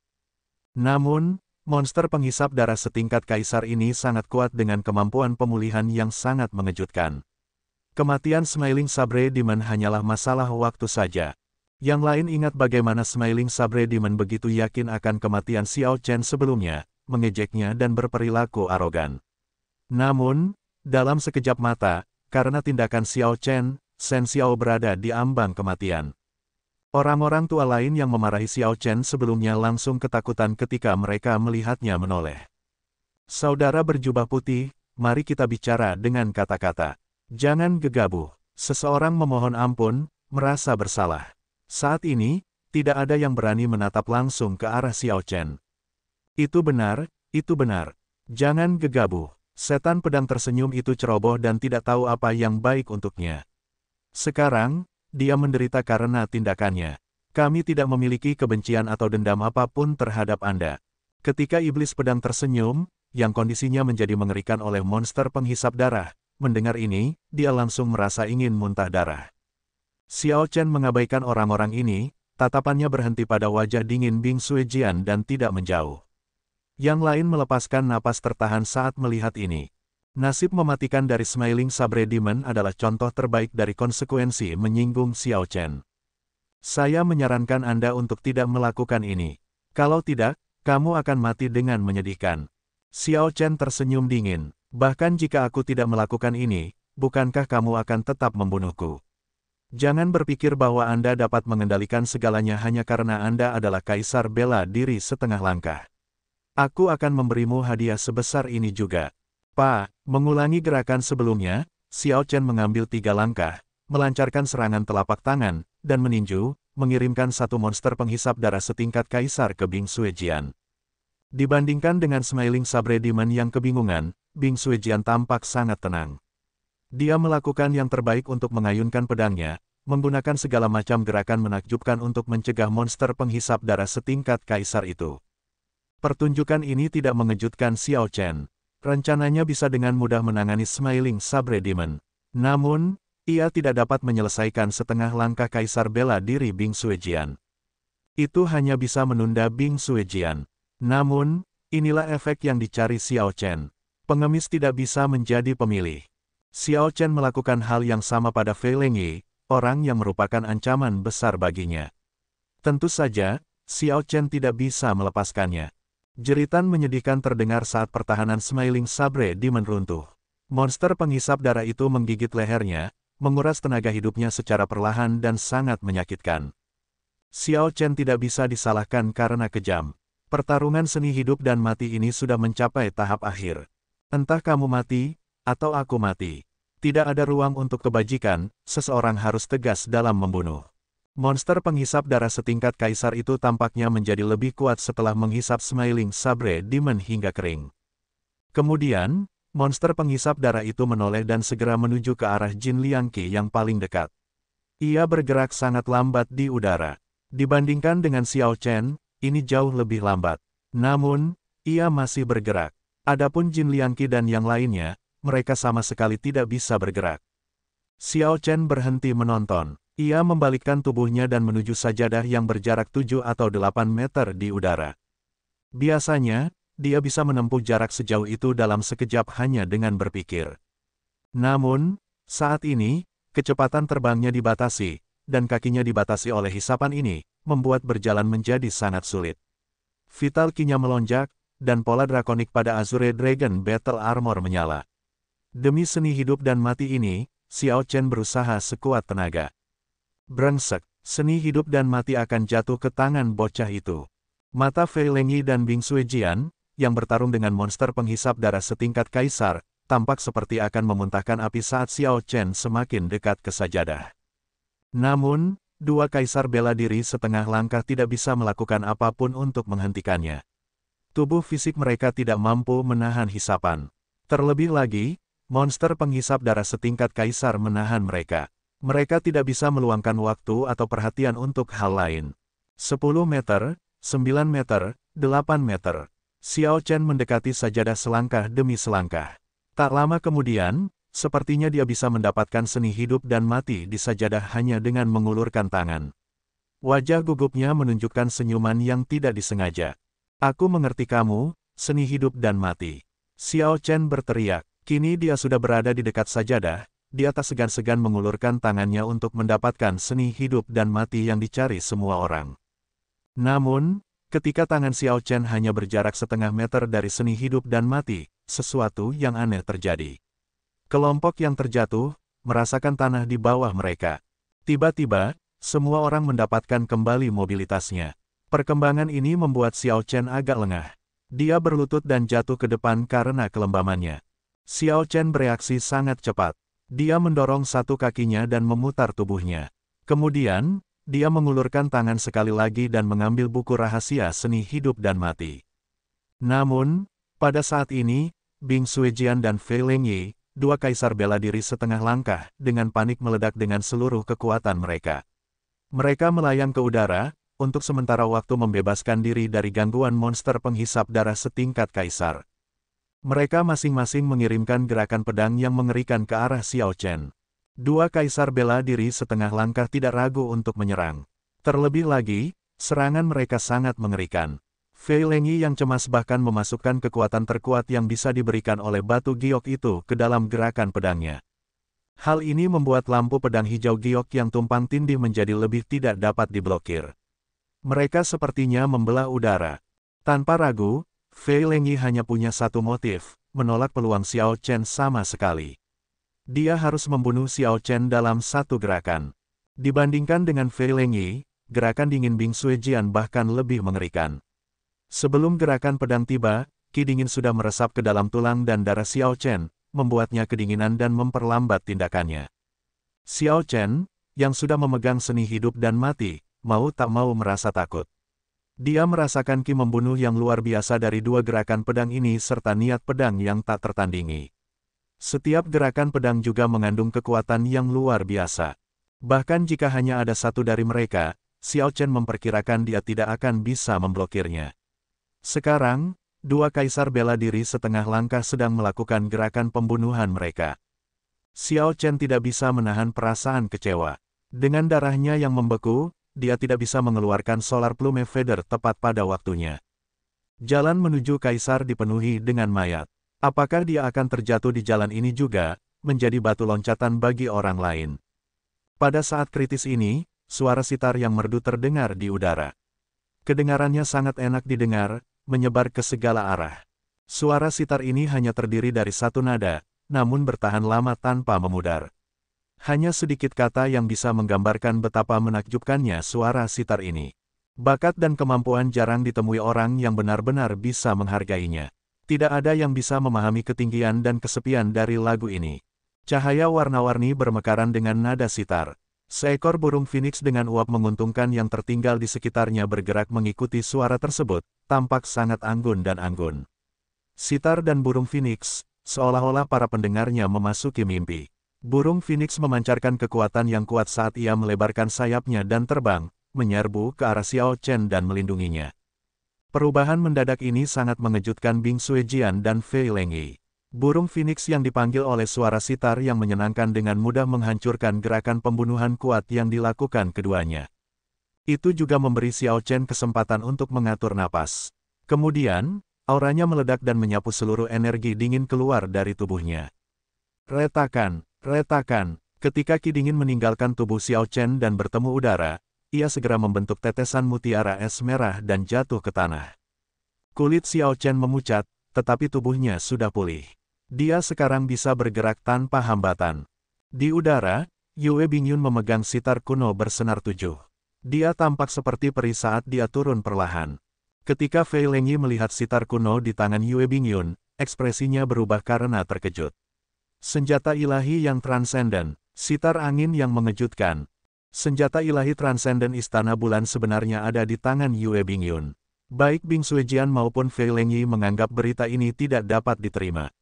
Namun, monster penghisap darah setingkat kaisar ini sangat kuat dengan kemampuan pemulihan yang sangat mengejutkan. Kematian Smiling Sabre Demon hanyalah masalah waktu saja. Yang lain ingat bagaimana Smiling Sabre Demon begitu yakin akan kematian Xiao Chen sebelumnya, mengejeknya dan berperilaku arogan. Namun, dalam sekejap mata, karena tindakan Xiao Chen, Shen Xiao berada di ambang kematian. Orang-orang tua lain yang memarahi Xiao Chen sebelumnya langsung ketakutan ketika mereka melihatnya menoleh. Saudara berjubah putih, mari kita bicara dengan kata-kata. Jangan gegabah. Seseorang memohon ampun, merasa bersalah. Saat ini, tidak ada yang berani menatap langsung ke arah Xiao Chen. Itu benar, itu benar. Jangan gegabah. Setan pedang tersenyum itu ceroboh dan tidak tahu apa yang baik untuknya. Sekarang, dia menderita karena tindakannya. Kami tidak memiliki kebencian atau dendam apapun terhadap Anda. Ketika iblis pedang tersenyum, yang kondisinya menjadi mengerikan oleh monster penghisap darah, Mendengar ini, dia langsung merasa ingin muntah darah. Xiao Chen mengabaikan orang-orang ini, tatapannya berhenti pada wajah dingin Bing Jian dan tidak menjauh. Yang lain melepaskan napas tertahan saat melihat ini. Nasib mematikan dari Smiling Sabre Demon adalah contoh terbaik dari konsekuensi menyinggung Xiao Chen. Saya menyarankan Anda untuk tidak melakukan ini. Kalau tidak, kamu akan mati dengan menyedihkan. Xiao Chen tersenyum dingin. Bahkan jika aku tidak melakukan ini, bukankah kamu akan tetap membunuhku? Jangan berpikir bahwa Anda dapat mengendalikan segalanya hanya karena Anda adalah kaisar bela diri setengah langkah. Aku akan memberimu hadiah sebesar ini juga. Pa, mengulangi gerakan sebelumnya, Xiao Chen mengambil tiga langkah, melancarkan serangan telapak tangan, dan meninju, mengirimkan satu monster penghisap darah setingkat kaisar ke Bing Suejian. Dibandingkan dengan Smiling Sabre Demon yang kebingungan, Bing Suijian tampak sangat tenang. Dia melakukan yang terbaik untuk mengayunkan pedangnya, menggunakan segala macam gerakan menakjubkan untuk mencegah monster penghisap darah setingkat kaisar itu. Pertunjukan ini tidak mengejutkan Xiao Chen. Rencananya bisa dengan mudah menangani Smiling Sabre Demon. Namun, ia tidak dapat menyelesaikan setengah langkah kaisar bela diri Bing Suijian. Itu hanya bisa menunda Bing Suijian. Namun, inilah efek yang dicari Xiao Chen. Pengemis tidak bisa menjadi pemilih. Xiao Chen melakukan hal yang sama pada Fei Lengyi, orang yang merupakan ancaman besar baginya. Tentu saja, Xiao Chen tidak bisa melepaskannya. Jeritan menyedihkan terdengar saat pertahanan Smiling Sabre di meneruntuh. Monster penghisap darah itu menggigit lehernya, menguras tenaga hidupnya secara perlahan dan sangat menyakitkan. Xiao Chen tidak bisa disalahkan karena kejam. Pertarungan seni hidup dan mati ini sudah mencapai tahap akhir. Entah kamu mati, atau aku mati. Tidak ada ruang untuk kebajikan, seseorang harus tegas dalam membunuh. Monster penghisap darah setingkat kaisar itu tampaknya menjadi lebih kuat setelah menghisap Smiling Sabre Demon hingga kering. Kemudian, monster penghisap darah itu menoleh dan segera menuju ke arah Jin Liangki yang paling dekat. Ia bergerak sangat lambat di udara. Dibandingkan dengan Xiao Chen, ini jauh lebih lambat. Namun, ia masih bergerak. Adapun Jin Liangqi dan yang lainnya, mereka sama sekali tidak bisa bergerak. Xiao Chen berhenti menonton. Ia membalikkan tubuhnya dan menuju sajadah yang berjarak 7 atau 8 meter di udara. Biasanya, dia bisa menempuh jarak sejauh itu dalam sekejap hanya dengan berpikir. Namun, saat ini, kecepatan terbangnya dibatasi, dan kakinya dibatasi oleh hisapan ini, membuat berjalan menjadi sangat sulit. Vital kinya melonjak, dan pola drakonik pada Azure Dragon Battle Armor menyala. Demi seni hidup dan mati ini, Xiao Chen berusaha sekuat tenaga. Brengsek, seni hidup dan mati akan jatuh ke tangan bocah itu. Mata Fei Lengyi dan Bing Jian, yang bertarung dengan monster penghisap darah setingkat kaisar, tampak seperti akan memuntahkan api saat Xiao Chen semakin dekat ke sajadah. Namun, dua kaisar bela diri setengah langkah tidak bisa melakukan apapun untuk menghentikannya tubuh fisik mereka tidak mampu menahan hisapan. Terlebih lagi, monster penghisap darah setingkat kaisar menahan mereka. Mereka tidak bisa meluangkan waktu atau perhatian untuk hal lain. 10 meter, 9 meter, 8 meter. Xiao Chen mendekati sajadah selangkah demi selangkah. Tak lama kemudian, sepertinya dia bisa mendapatkan seni hidup dan mati di sajadah hanya dengan mengulurkan tangan. Wajah gugupnya menunjukkan senyuman yang tidak disengaja. Aku mengerti kamu, seni hidup dan mati. Xiao Chen berteriak. Kini dia sudah berada di dekat sajadah, di atas segan-segan mengulurkan tangannya untuk mendapatkan seni hidup dan mati yang dicari semua orang. Namun, ketika tangan Xiao Chen hanya berjarak setengah meter dari seni hidup dan mati, sesuatu yang aneh terjadi. Kelompok yang terjatuh, merasakan tanah di bawah mereka. Tiba-tiba, semua orang mendapatkan kembali mobilitasnya. Perkembangan ini membuat Xiao Chen agak lengah. Dia berlutut dan jatuh ke depan karena kelembamannya. Xiao Chen bereaksi sangat cepat. Dia mendorong satu kakinya dan memutar tubuhnya. Kemudian, dia mengulurkan tangan sekali lagi dan mengambil buku rahasia seni hidup dan mati. Namun, pada saat ini, Bing Suijian dan Fei Yi, dua kaisar bela diri setengah langkah, dengan panik meledak dengan seluruh kekuatan mereka. Mereka melayang ke udara, untuk sementara waktu membebaskan diri dari gangguan monster penghisap darah setingkat kaisar. Mereka masing-masing mengirimkan gerakan pedang yang mengerikan ke arah Xiao Chen. Dua kaisar bela diri setengah langkah tidak ragu untuk menyerang. Terlebih lagi, serangan mereka sangat mengerikan. Fei Lengyi yang cemas bahkan memasukkan kekuatan terkuat yang bisa diberikan oleh batu giok itu ke dalam gerakan pedangnya. Hal ini membuat lampu pedang hijau giok yang tumpang tindih menjadi lebih tidak dapat diblokir. Mereka sepertinya membelah udara. Tanpa ragu, Fei Lengyi hanya punya satu motif, menolak peluang Xiao Chen sama sekali. Dia harus membunuh Xiao Chen dalam satu gerakan. Dibandingkan dengan Fei Lengyi, gerakan dingin Bing Suejian bahkan lebih mengerikan. Sebelum gerakan pedang tiba, ki dingin sudah meresap ke dalam tulang dan darah Xiao Chen, membuatnya kedinginan dan memperlambat tindakannya. Xiao Chen, yang sudah memegang seni hidup dan mati, mau tak mau merasa takut. Dia merasakan Ki membunuh yang luar biasa dari dua gerakan pedang ini serta niat pedang yang tak tertandingi. Setiap gerakan pedang juga mengandung kekuatan yang luar biasa. Bahkan jika hanya ada satu dari mereka, Xiao Chen memperkirakan dia tidak akan bisa memblokirnya. Sekarang, dua kaisar bela diri setengah langkah sedang melakukan gerakan pembunuhan mereka. Xiao Chen tidak bisa menahan perasaan kecewa. Dengan darahnya yang membeku, dia tidak bisa mengeluarkan Solar Plume Feather tepat pada waktunya. Jalan menuju Kaisar dipenuhi dengan mayat. Apakah dia akan terjatuh di jalan ini juga, menjadi batu loncatan bagi orang lain? Pada saat kritis ini, suara sitar yang merdu terdengar di udara. Kedengarannya sangat enak didengar, menyebar ke segala arah. Suara sitar ini hanya terdiri dari satu nada, namun bertahan lama tanpa memudar. Hanya sedikit kata yang bisa menggambarkan betapa menakjubkannya suara sitar ini. Bakat dan kemampuan jarang ditemui orang yang benar-benar bisa menghargainya. Tidak ada yang bisa memahami ketinggian dan kesepian dari lagu ini. Cahaya warna-warni bermekaran dengan nada sitar. Seekor burung phoenix dengan uap menguntungkan yang tertinggal di sekitarnya bergerak mengikuti suara tersebut, tampak sangat anggun dan anggun. Sitar dan burung phoenix, seolah-olah para pendengarnya memasuki mimpi. Burung Phoenix memancarkan kekuatan yang kuat saat ia melebarkan sayapnya dan terbang, menyerbu ke arah Xiao Chen dan melindunginya. Perubahan mendadak ini sangat mengejutkan Bing Suijian dan Fei Lengyi. Burung Phoenix yang dipanggil oleh suara sitar yang menyenangkan dengan mudah menghancurkan gerakan pembunuhan kuat yang dilakukan keduanya. Itu juga memberi Xiao Chen kesempatan untuk mengatur napas. Kemudian, auranya meledak dan menyapu seluruh energi dingin keluar dari tubuhnya. Retakan, Retakan. Ketika Kidingin meninggalkan tubuh Xiao Chen dan bertemu udara, ia segera membentuk tetesan mutiara es merah dan jatuh ke tanah. Kulit Xiao Chen memucat, tetapi tubuhnya sudah pulih. Dia sekarang bisa bergerak tanpa hambatan. Di udara, Yue Bingyun memegang sitar kuno bersenar tujuh. Dia tampak seperti peri saat dia turun perlahan. Ketika Fei Lengyi melihat sitar kuno di tangan Yue Bingyun, ekspresinya berubah karena terkejut. Senjata ilahi yang transenden, sitar angin yang mengejutkan. Senjata ilahi transenden Istana Bulan sebenarnya ada di tangan Yue Bingyun. Baik Bing Suijian maupun Fei Lengyi menganggap berita ini tidak dapat diterima.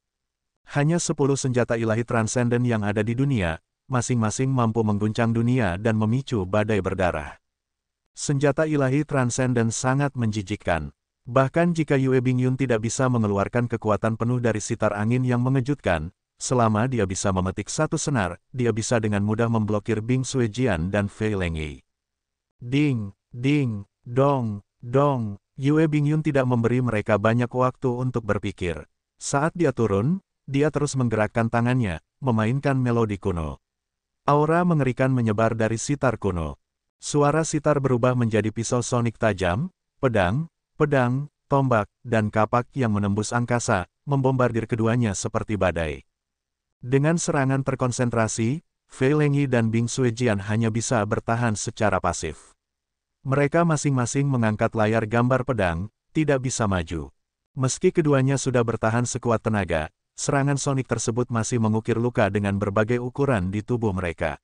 Hanya 10 senjata ilahi transenden yang ada di dunia, masing-masing mampu mengguncang dunia dan memicu badai berdarah. Senjata ilahi transenden sangat menjijikkan. Bahkan jika Yue Bingyun tidak bisa mengeluarkan kekuatan penuh dari sitar angin yang mengejutkan, Selama dia bisa memetik satu senar, dia bisa dengan mudah memblokir Bing Suijian dan Fei Yi. Ding, ding, dong, dong, Yue Bing Yun tidak memberi mereka banyak waktu untuk berpikir. Saat dia turun, dia terus menggerakkan tangannya, memainkan melodi kuno. Aura mengerikan menyebar dari sitar kuno. Suara sitar berubah menjadi pisau sonik tajam, pedang, pedang, tombak, dan kapak yang menembus angkasa, membombardir keduanya seperti badai. Dengan serangan terkonsentrasi, Fei Lengyi dan Bing Suejian hanya bisa bertahan secara pasif. Mereka masing-masing mengangkat layar gambar pedang, tidak bisa maju. Meski keduanya sudah bertahan sekuat tenaga, serangan sonik tersebut masih mengukir luka dengan berbagai ukuran di tubuh mereka.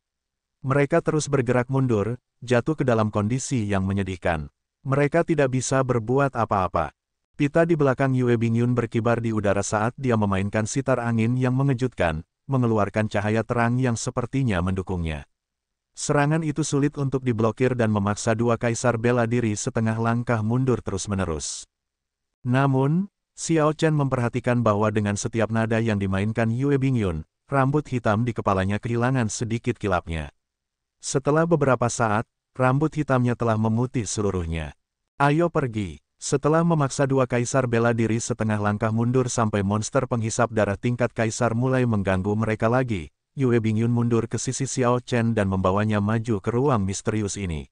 Mereka terus bergerak mundur, jatuh ke dalam kondisi yang menyedihkan. Mereka tidak bisa berbuat apa-apa. Pita di belakang Yue Bingyun berkibar di udara saat dia memainkan sitar angin yang mengejutkan, mengeluarkan cahaya terang yang sepertinya mendukungnya. Serangan itu sulit untuk diblokir dan memaksa dua kaisar bela diri setengah langkah mundur terus-menerus. Namun, Xiao Chen memperhatikan bahwa dengan setiap nada yang dimainkan Yue Bingyun, rambut hitam di kepalanya kehilangan sedikit kilapnya. Setelah beberapa saat, rambut hitamnya telah memutih seluruhnya. Ayo pergi. Setelah memaksa dua kaisar bela diri setengah langkah mundur sampai monster penghisap darah tingkat kaisar mulai mengganggu mereka lagi, Yue Bingyun mundur ke sisi Xiao Chen dan membawanya maju ke ruang misterius ini.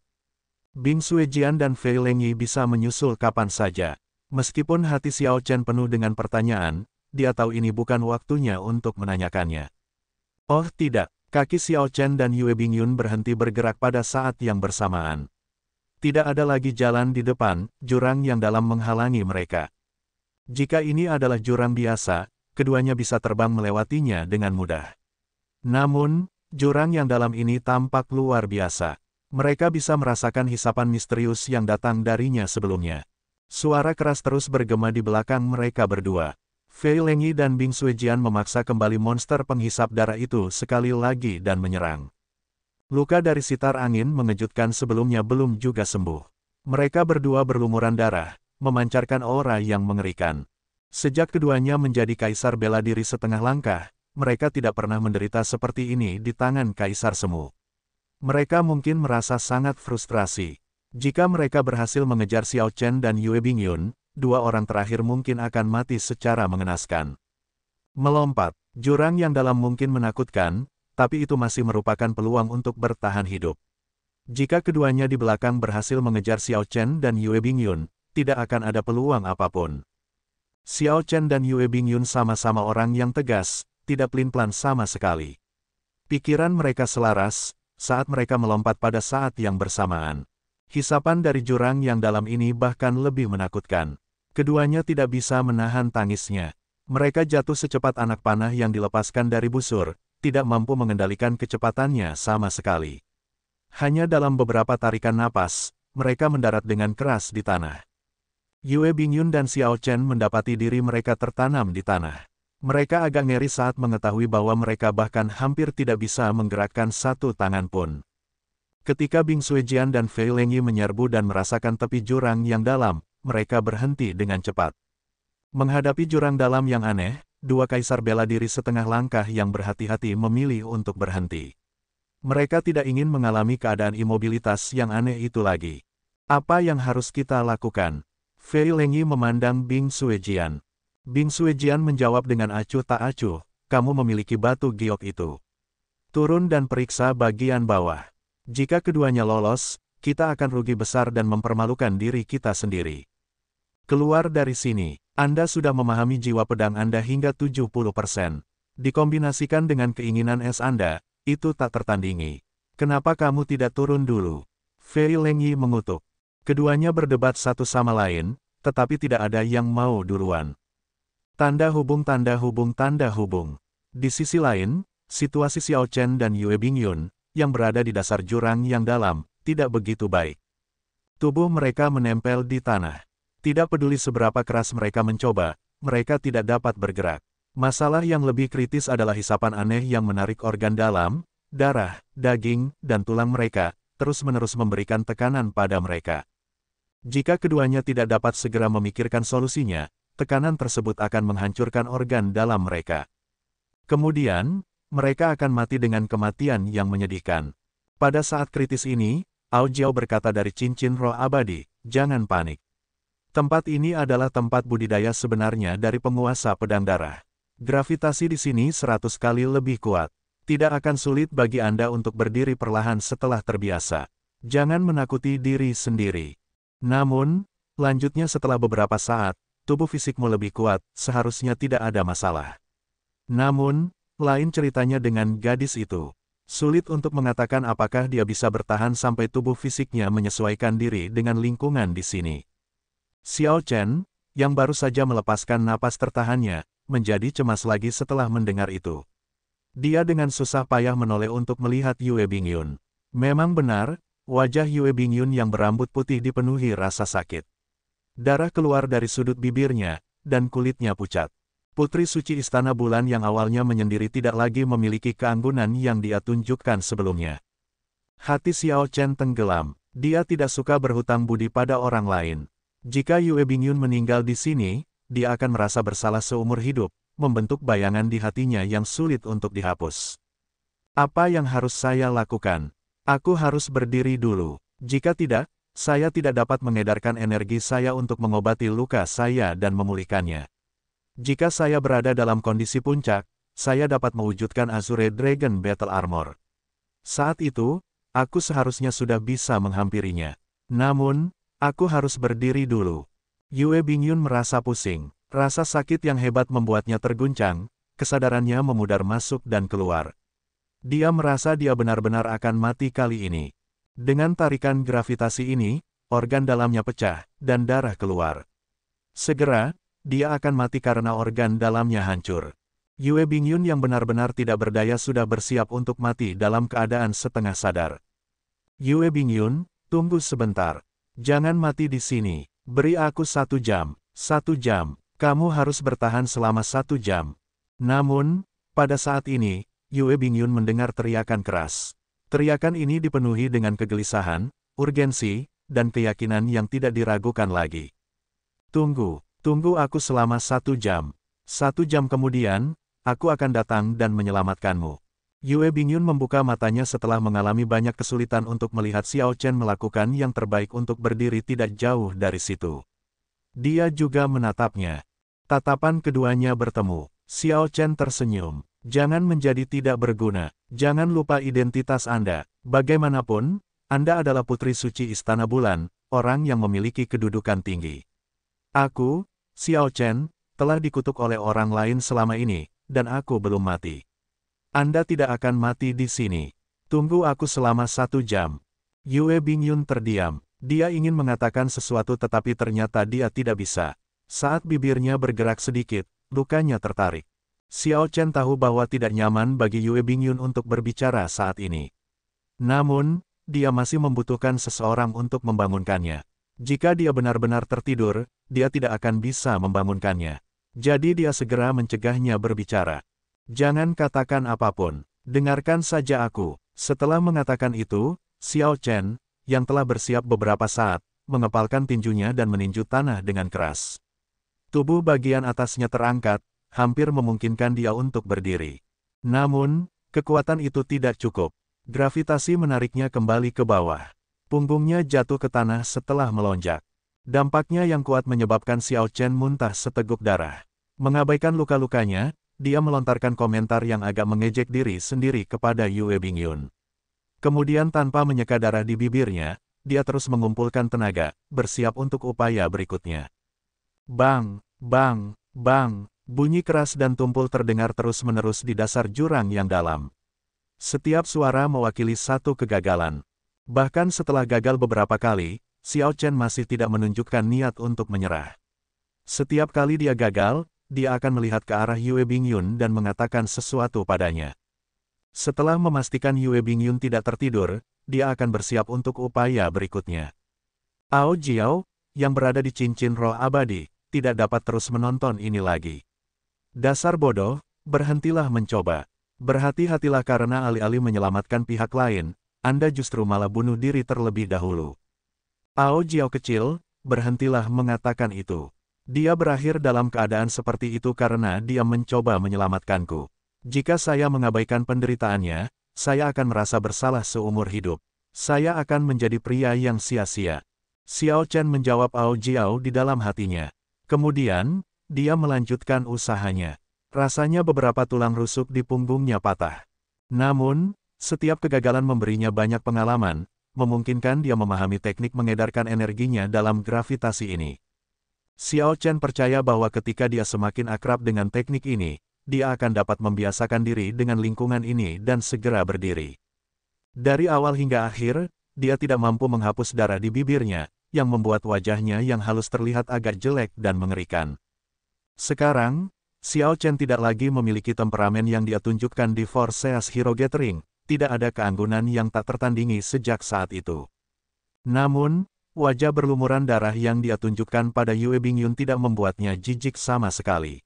Bing Jian dan Fei Lengyi bisa menyusul kapan saja. Meskipun hati Xiao Chen penuh dengan pertanyaan, dia tahu ini bukan waktunya untuk menanyakannya. Oh tidak, kaki Xiao Chen dan Yue Bingyun berhenti bergerak pada saat yang bersamaan. Tidak ada lagi jalan di depan, jurang yang dalam menghalangi mereka. Jika ini adalah jurang biasa, keduanya bisa terbang melewatinya dengan mudah. Namun, jurang yang dalam ini tampak luar biasa. Mereka bisa merasakan hisapan misterius yang datang darinya sebelumnya. Suara keras terus bergema di belakang mereka berdua. Fei Lengyi dan Bing Suijian memaksa kembali monster penghisap darah itu sekali lagi dan menyerang. Luka dari sitar angin mengejutkan sebelumnya belum juga sembuh. Mereka berdua berlumuran darah, memancarkan aura yang mengerikan. Sejak keduanya menjadi kaisar bela diri setengah langkah, mereka tidak pernah menderita seperti ini di tangan kaisar semu. Mereka mungkin merasa sangat frustrasi. Jika mereka berhasil mengejar Xiao Chen dan Yue Bingyun, dua orang terakhir mungkin akan mati secara mengenaskan. Melompat, jurang yang dalam mungkin menakutkan, tapi itu masih merupakan peluang untuk bertahan hidup. Jika keduanya di belakang berhasil mengejar Xiao Chen dan Yue Bingyun, tidak akan ada peluang apapun. Xiao Chen dan Yue Bingyun sama-sama orang yang tegas, tidak pelin-pelan sama sekali. Pikiran mereka selaras, saat mereka melompat pada saat yang bersamaan. Hisapan dari jurang yang dalam ini bahkan lebih menakutkan. Keduanya tidak bisa menahan tangisnya. Mereka jatuh secepat anak panah yang dilepaskan dari busur, tidak mampu mengendalikan kecepatannya sama sekali. Hanya dalam beberapa tarikan napas, mereka mendarat dengan keras di tanah. Yue Bingyun dan Xiao Chen mendapati diri mereka tertanam di tanah. Mereka agak ngeri saat mengetahui bahwa mereka bahkan hampir tidak bisa menggerakkan satu tangan pun. Ketika Bing Suijian dan Fei Lengyi menyerbu dan merasakan tepi jurang yang dalam, mereka berhenti dengan cepat. Menghadapi jurang dalam yang aneh, dua kaisar bela diri setengah langkah yang berhati-hati memilih untuk berhenti. Mereka tidak ingin mengalami keadaan imobilitas yang aneh itu lagi. Apa yang harus kita lakukan? Fei Lengyi memandang Bing Suejian. Bing Suejian menjawab dengan acuh tak acuh, kamu memiliki batu giok itu. Turun dan periksa bagian bawah. Jika keduanya lolos, kita akan rugi besar dan mempermalukan diri kita sendiri. Keluar dari sini, Anda sudah memahami jiwa pedang Anda hingga 70%. Dikombinasikan dengan keinginan es Anda, itu tak tertandingi. Kenapa kamu tidak turun dulu? Fei Lengyi mengutuk. Keduanya berdebat satu sama lain, tetapi tidak ada yang mau duluan. Tanda hubung tanda hubung tanda hubung. Di sisi lain, situasi Xiao Chen dan Yue Bingyun, yang berada di dasar jurang yang dalam, tidak begitu baik. Tubuh mereka menempel di tanah. Tidak peduli seberapa keras mereka mencoba, mereka tidak dapat bergerak. Masalah yang lebih kritis adalah hisapan aneh yang menarik organ dalam, darah, daging, dan tulang mereka, terus-menerus memberikan tekanan pada mereka. Jika keduanya tidak dapat segera memikirkan solusinya, tekanan tersebut akan menghancurkan organ dalam mereka. Kemudian, mereka akan mati dengan kematian yang menyedihkan. Pada saat kritis ini, Ao Jiao berkata dari cincin roh abadi, jangan panik. Tempat ini adalah tempat budidaya sebenarnya dari penguasa pedang darah. Gravitasi di sini seratus kali lebih kuat. Tidak akan sulit bagi Anda untuk berdiri perlahan setelah terbiasa. Jangan menakuti diri sendiri. Namun, lanjutnya setelah beberapa saat, tubuh fisikmu lebih kuat, seharusnya tidak ada masalah. Namun, lain ceritanya dengan gadis itu. Sulit untuk mengatakan apakah dia bisa bertahan sampai tubuh fisiknya menyesuaikan diri dengan lingkungan di sini. Xiao Chen, yang baru saja melepaskan napas tertahannya, menjadi cemas lagi setelah mendengar itu. Dia dengan susah payah menoleh untuk melihat Yue Bingyun. Memang benar, wajah Yue Bingyun yang berambut putih dipenuhi rasa sakit. Darah keluar dari sudut bibirnya, dan kulitnya pucat. Putri suci Istana Bulan yang awalnya menyendiri tidak lagi memiliki keanggunan yang dia tunjukkan sebelumnya. Hati Xiao Chen tenggelam, dia tidak suka berhutang budi pada orang lain. Jika Yue Bingyun meninggal di sini, dia akan merasa bersalah seumur hidup, membentuk bayangan di hatinya yang sulit untuk dihapus. Apa yang harus saya lakukan? Aku harus berdiri dulu. Jika tidak, saya tidak dapat mengedarkan energi saya untuk mengobati luka saya dan memulihkannya. Jika saya berada dalam kondisi puncak, saya dapat mewujudkan Azure Dragon Battle Armor. Saat itu, aku seharusnya sudah bisa menghampirinya. Namun, Aku harus berdiri dulu. Yue Bingyun merasa pusing. Rasa sakit yang hebat membuatnya terguncang, kesadarannya memudar masuk dan keluar. Dia merasa dia benar-benar akan mati kali ini. Dengan tarikan gravitasi ini, organ dalamnya pecah, dan darah keluar. Segera, dia akan mati karena organ dalamnya hancur. Yue Bingyun yang benar-benar tidak berdaya sudah bersiap untuk mati dalam keadaan setengah sadar. Yue Bingyun, tunggu sebentar. Jangan mati di sini, beri aku satu jam, satu jam, kamu harus bertahan selama satu jam. Namun, pada saat ini, Yue Bingyun mendengar teriakan keras. Teriakan ini dipenuhi dengan kegelisahan, urgensi, dan keyakinan yang tidak diragukan lagi. Tunggu, tunggu aku selama satu jam. Satu jam kemudian, aku akan datang dan menyelamatkanmu. Yue Bingyun membuka matanya setelah mengalami banyak kesulitan untuk melihat Xiao Chen melakukan yang terbaik untuk berdiri tidak jauh dari situ. Dia juga menatapnya. Tatapan keduanya bertemu. Xiao Chen tersenyum. Jangan menjadi tidak berguna. Jangan lupa identitas Anda. Bagaimanapun, Anda adalah putri suci Istana Bulan, orang yang memiliki kedudukan tinggi. Aku, Xiao Chen, telah dikutuk oleh orang lain selama ini, dan aku belum mati. Anda tidak akan mati di sini. Tunggu aku selama satu jam. Yue Bingyun terdiam. Dia ingin mengatakan sesuatu tetapi ternyata dia tidak bisa. Saat bibirnya bergerak sedikit, lukanya tertarik. Xiao Chen tahu bahwa tidak nyaman bagi Yue Bingyun untuk berbicara saat ini. Namun, dia masih membutuhkan seseorang untuk membangunkannya. Jika dia benar-benar tertidur, dia tidak akan bisa membangunkannya. Jadi dia segera mencegahnya berbicara. Jangan katakan apapun, dengarkan saja aku. Setelah mengatakan itu, Xiao Chen, yang telah bersiap beberapa saat, mengepalkan tinjunya dan meninju tanah dengan keras. Tubuh bagian atasnya terangkat, hampir memungkinkan dia untuk berdiri. Namun, kekuatan itu tidak cukup. Gravitasi menariknya kembali ke bawah. Punggungnya jatuh ke tanah setelah melonjak. Dampaknya yang kuat menyebabkan Xiao Chen muntah seteguk darah. Mengabaikan luka-lukanya, dia melontarkan komentar yang agak mengejek diri sendiri kepada Yue Bingyun. Kemudian tanpa menyeka darah di bibirnya, dia terus mengumpulkan tenaga, bersiap untuk upaya berikutnya. Bang, bang, bang, bunyi keras dan tumpul terdengar terus-menerus di dasar jurang yang dalam. Setiap suara mewakili satu kegagalan. Bahkan setelah gagal beberapa kali, Xiao Chen masih tidak menunjukkan niat untuk menyerah. Setiap kali dia gagal, dia akan melihat ke arah Yue Bingyun dan mengatakan sesuatu padanya. Setelah memastikan Yue Bingyun tidak tertidur, dia akan bersiap untuk upaya berikutnya. Ao Jiao, yang berada di cincin roh abadi, tidak dapat terus menonton ini lagi. Dasar bodoh, berhentilah mencoba. Berhati-hatilah karena alih-alih menyelamatkan pihak lain, Anda justru malah bunuh diri terlebih dahulu. Ao Jiao kecil, berhentilah mengatakan itu. Dia berakhir dalam keadaan seperti itu karena dia mencoba menyelamatkanku. Jika saya mengabaikan penderitaannya, saya akan merasa bersalah seumur hidup. Saya akan menjadi pria yang sia-sia. Xiao Chen menjawab Ao Jiao di dalam hatinya. Kemudian, dia melanjutkan usahanya. Rasanya beberapa tulang rusuk di punggungnya patah. Namun, setiap kegagalan memberinya banyak pengalaman, memungkinkan dia memahami teknik mengedarkan energinya dalam gravitasi ini. Xiao Chen percaya bahwa ketika dia semakin akrab dengan teknik ini, dia akan dapat membiasakan diri dengan lingkungan ini dan segera berdiri. Dari awal hingga akhir, dia tidak mampu menghapus darah di bibirnya, yang membuat wajahnya yang halus terlihat agak jelek dan mengerikan. Sekarang, Xiao Chen tidak lagi memiliki temperamen yang dia tunjukkan di Force Seas Hero Gathering, tidak ada keanggunan yang tak tertandingi sejak saat itu. Namun, Wajah berlumuran darah yang dia tunjukkan pada Yue Bingyun tidak membuatnya jijik sama sekali.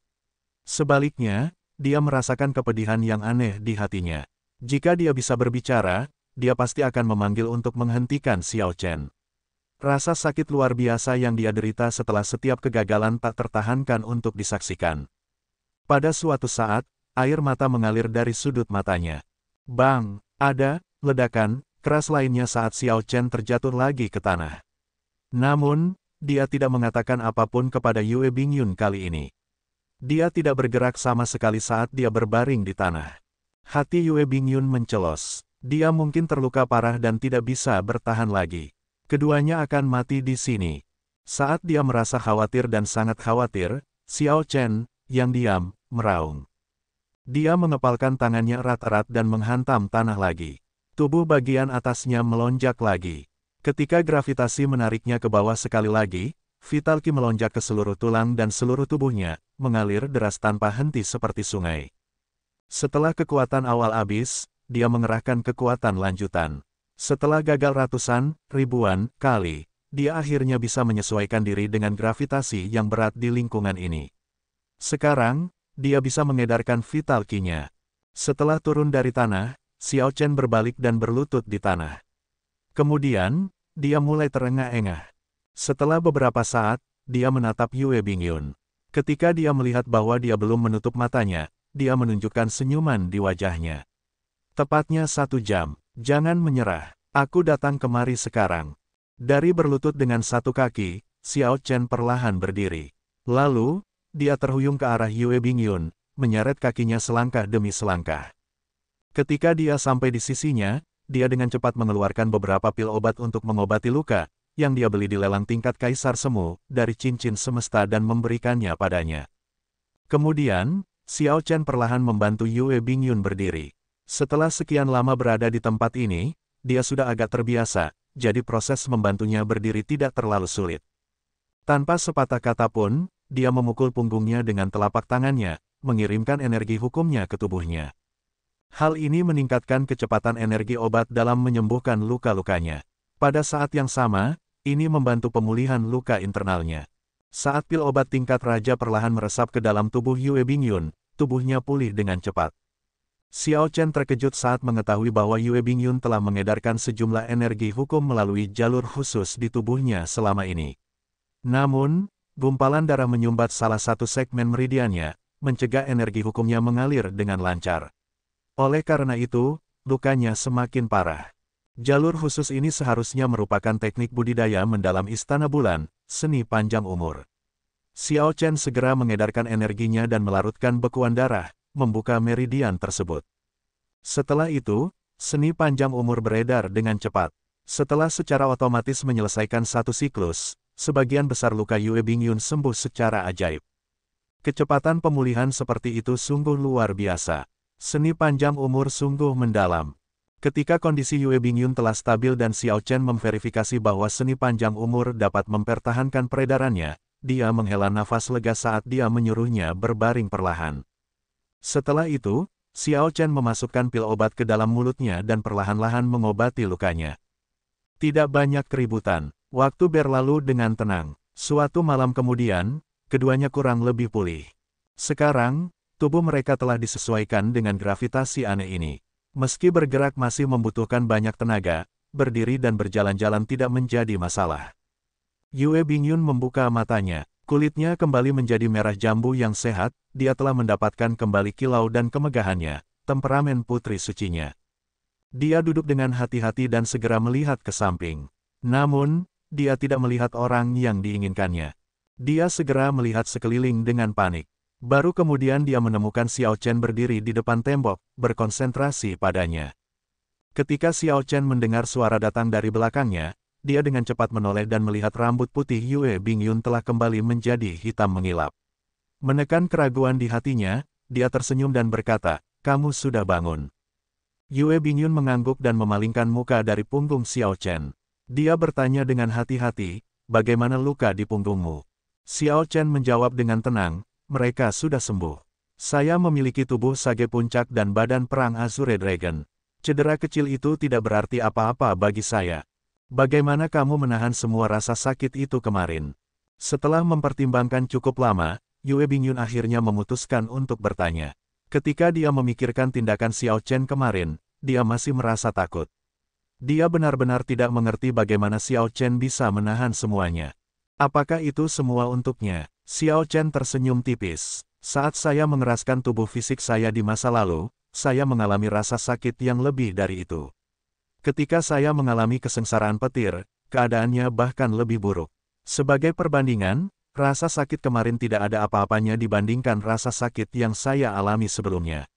Sebaliknya, dia merasakan kepedihan yang aneh di hatinya. Jika dia bisa berbicara, dia pasti akan memanggil untuk menghentikan Xiao Chen. Rasa sakit luar biasa yang dia derita setelah setiap kegagalan tak tertahankan untuk disaksikan. Pada suatu saat, air mata mengalir dari sudut matanya. Bang, ada, ledakan, keras lainnya saat Xiao Chen terjatuh lagi ke tanah. Namun, dia tidak mengatakan apapun kepada Yue Bingyun kali ini. Dia tidak bergerak sama sekali saat dia berbaring di tanah. Hati Yue Bingyun mencelos. Dia mungkin terluka parah dan tidak bisa bertahan lagi. Keduanya akan mati di sini. Saat dia merasa khawatir dan sangat khawatir, Xiao Chen, yang diam, meraung. Dia mengepalkan tangannya erat-erat dan menghantam tanah lagi. Tubuh bagian atasnya melonjak lagi. Ketika gravitasi menariknya ke bawah sekali lagi, Vitalki melonjak ke seluruh tulang dan seluruh tubuhnya, mengalir deras tanpa henti seperti sungai. Setelah kekuatan awal habis, dia mengerahkan kekuatan lanjutan. Setelah gagal ratusan, ribuan, kali, dia akhirnya bisa menyesuaikan diri dengan gravitasi yang berat di lingkungan ini. Sekarang, dia bisa mengedarkan vital kinya. Setelah turun dari tanah, Xiao Chen berbalik dan berlutut di tanah. Kemudian, dia mulai terengah-engah. Setelah beberapa saat, dia menatap Yue Bingyun. Ketika dia melihat bahwa dia belum menutup matanya, dia menunjukkan senyuman di wajahnya. Tepatnya satu jam, jangan menyerah, aku datang kemari sekarang. Dari berlutut dengan satu kaki, Xiao Chen perlahan berdiri. Lalu, dia terhuyung ke arah Yue Bingyun, menyeret kakinya selangkah demi selangkah. Ketika dia sampai di sisinya, dia dengan cepat mengeluarkan beberapa pil obat untuk mengobati luka, yang dia beli di lelang tingkat Kaisar Semu, dari cincin semesta dan memberikannya padanya. Kemudian, Xiao Chen perlahan membantu Yue Bingyun berdiri. Setelah sekian lama berada di tempat ini, dia sudah agak terbiasa, jadi proses membantunya berdiri tidak terlalu sulit. Tanpa sepatah kata pun, dia memukul punggungnya dengan telapak tangannya, mengirimkan energi hukumnya ke tubuhnya. Hal ini meningkatkan kecepatan energi obat dalam menyembuhkan luka-lukanya. Pada saat yang sama, ini membantu pemulihan luka internalnya. Saat pil obat tingkat raja perlahan meresap ke dalam tubuh Yue Bingyun, tubuhnya pulih dengan cepat. Xiao Chen terkejut saat mengetahui bahwa Yue Bingyun telah mengedarkan sejumlah energi hukum melalui jalur khusus di tubuhnya selama ini. Namun, gumpalan darah menyumbat salah satu segmen meridiannya, mencegah energi hukumnya mengalir dengan lancar. Oleh karena itu, lukanya semakin parah. Jalur khusus ini seharusnya merupakan teknik budidaya mendalam istana bulan, seni panjang umur. Xiao Chen segera mengedarkan energinya dan melarutkan bekuan darah, membuka meridian tersebut. Setelah itu, seni panjang umur beredar dengan cepat. Setelah secara otomatis menyelesaikan satu siklus, sebagian besar luka Yue Bingyun sembuh secara ajaib. Kecepatan pemulihan seperti itu sungguh luar biasa. Seni panjang umur sungguh mendalam. Ketika kondisi Yue Bingyun telah stabil dan Xiao Chen memverifikasi bahwa seni panjang umur dapat mempertahankan peredarannya, dia menghela nafas lega saat dia menyuruhnya berbaring perlahan. Setelah itu, Xiao Chen memasukkan pil obat ke dalam mulutnya dan perlahan-lahan mengobati lukanya. Tidak banyak keributan, waktu berlalu dengan tenang. Suatu malam kemudian, keduanya kurang lebih pulih. Sekarang, tubuh mereka telah disesuaikan dengan gravitasi aneh ini. Meski bergerak masih membutuhkan banyak tenaga, berdiri dan berjalan-jalan tidak menjadi masalah. Yue Bingyun membuka matanya, kulitnya kembali menjadi merah jambu yang sehat, dia telah mendapatkan kembali kilau dan kemegahannya, temperamen putri sucinya. Dia duduk dengan hati-hati dan segera melihat ke samping. Namun, dia tidak melihat orang yang diinginkannya. Dia segera melihat sekeliling dengan panik. Baru kemudian dia menemukan Xiao Chen berdiri di depan tembok, berkonsentrasi padanya. Ketika Xiao Chen mendengar suara datang dari belakangnya, dia dengan cepat menoleh dan melihat rambut putih Yue Bingyun telah kembali menjadi hitam mengilap. Menekan keraguan di hatinya, dia tersenyum dan berkata, kamu sudah bangun. Yue Bingyun mengangguk dan memalingkan muka dari punggung Xiao Chen. Dia bertanya dengan hati-hati, bagaimana luka di punggungmu? Xiao Chen menjawab dengan tenang, mereka sudah sembuh. Saya memiliki tubuh sage puncak dan badan perang Azure Dragon. Cedera kecil itu tidak berarti apa-apa bagi saya. Bagaimana kamu menahan semua rasa sakit itu kemarin? Setelah mempertimbangkan cukup lama, Yue Bingyun akhirnya memutuskan untuk bertanya. Ketika dia memikirkan tindakan Xiao Chen kemarin, dia masih merasa takut. Dia benar-benar tidak mengerti bagaimana Xiao Chen bisa menahan semuanya. Apakah itu semua untuknya? Xiao Chen tersenyum tipis. Saat saya mengeraskan tubuh fisik saya di masa lalu, saya mengalami rasa sakit yang lebih dari itu. Ketika saya mengalami kesengsaraan petir, keadaannya bahkan lebih buruk. Sebagai perbandingan, rasa sakit kemarin tidak ada apa-apanya dibandingkan rasa sakit yang saya alami sebelumnya.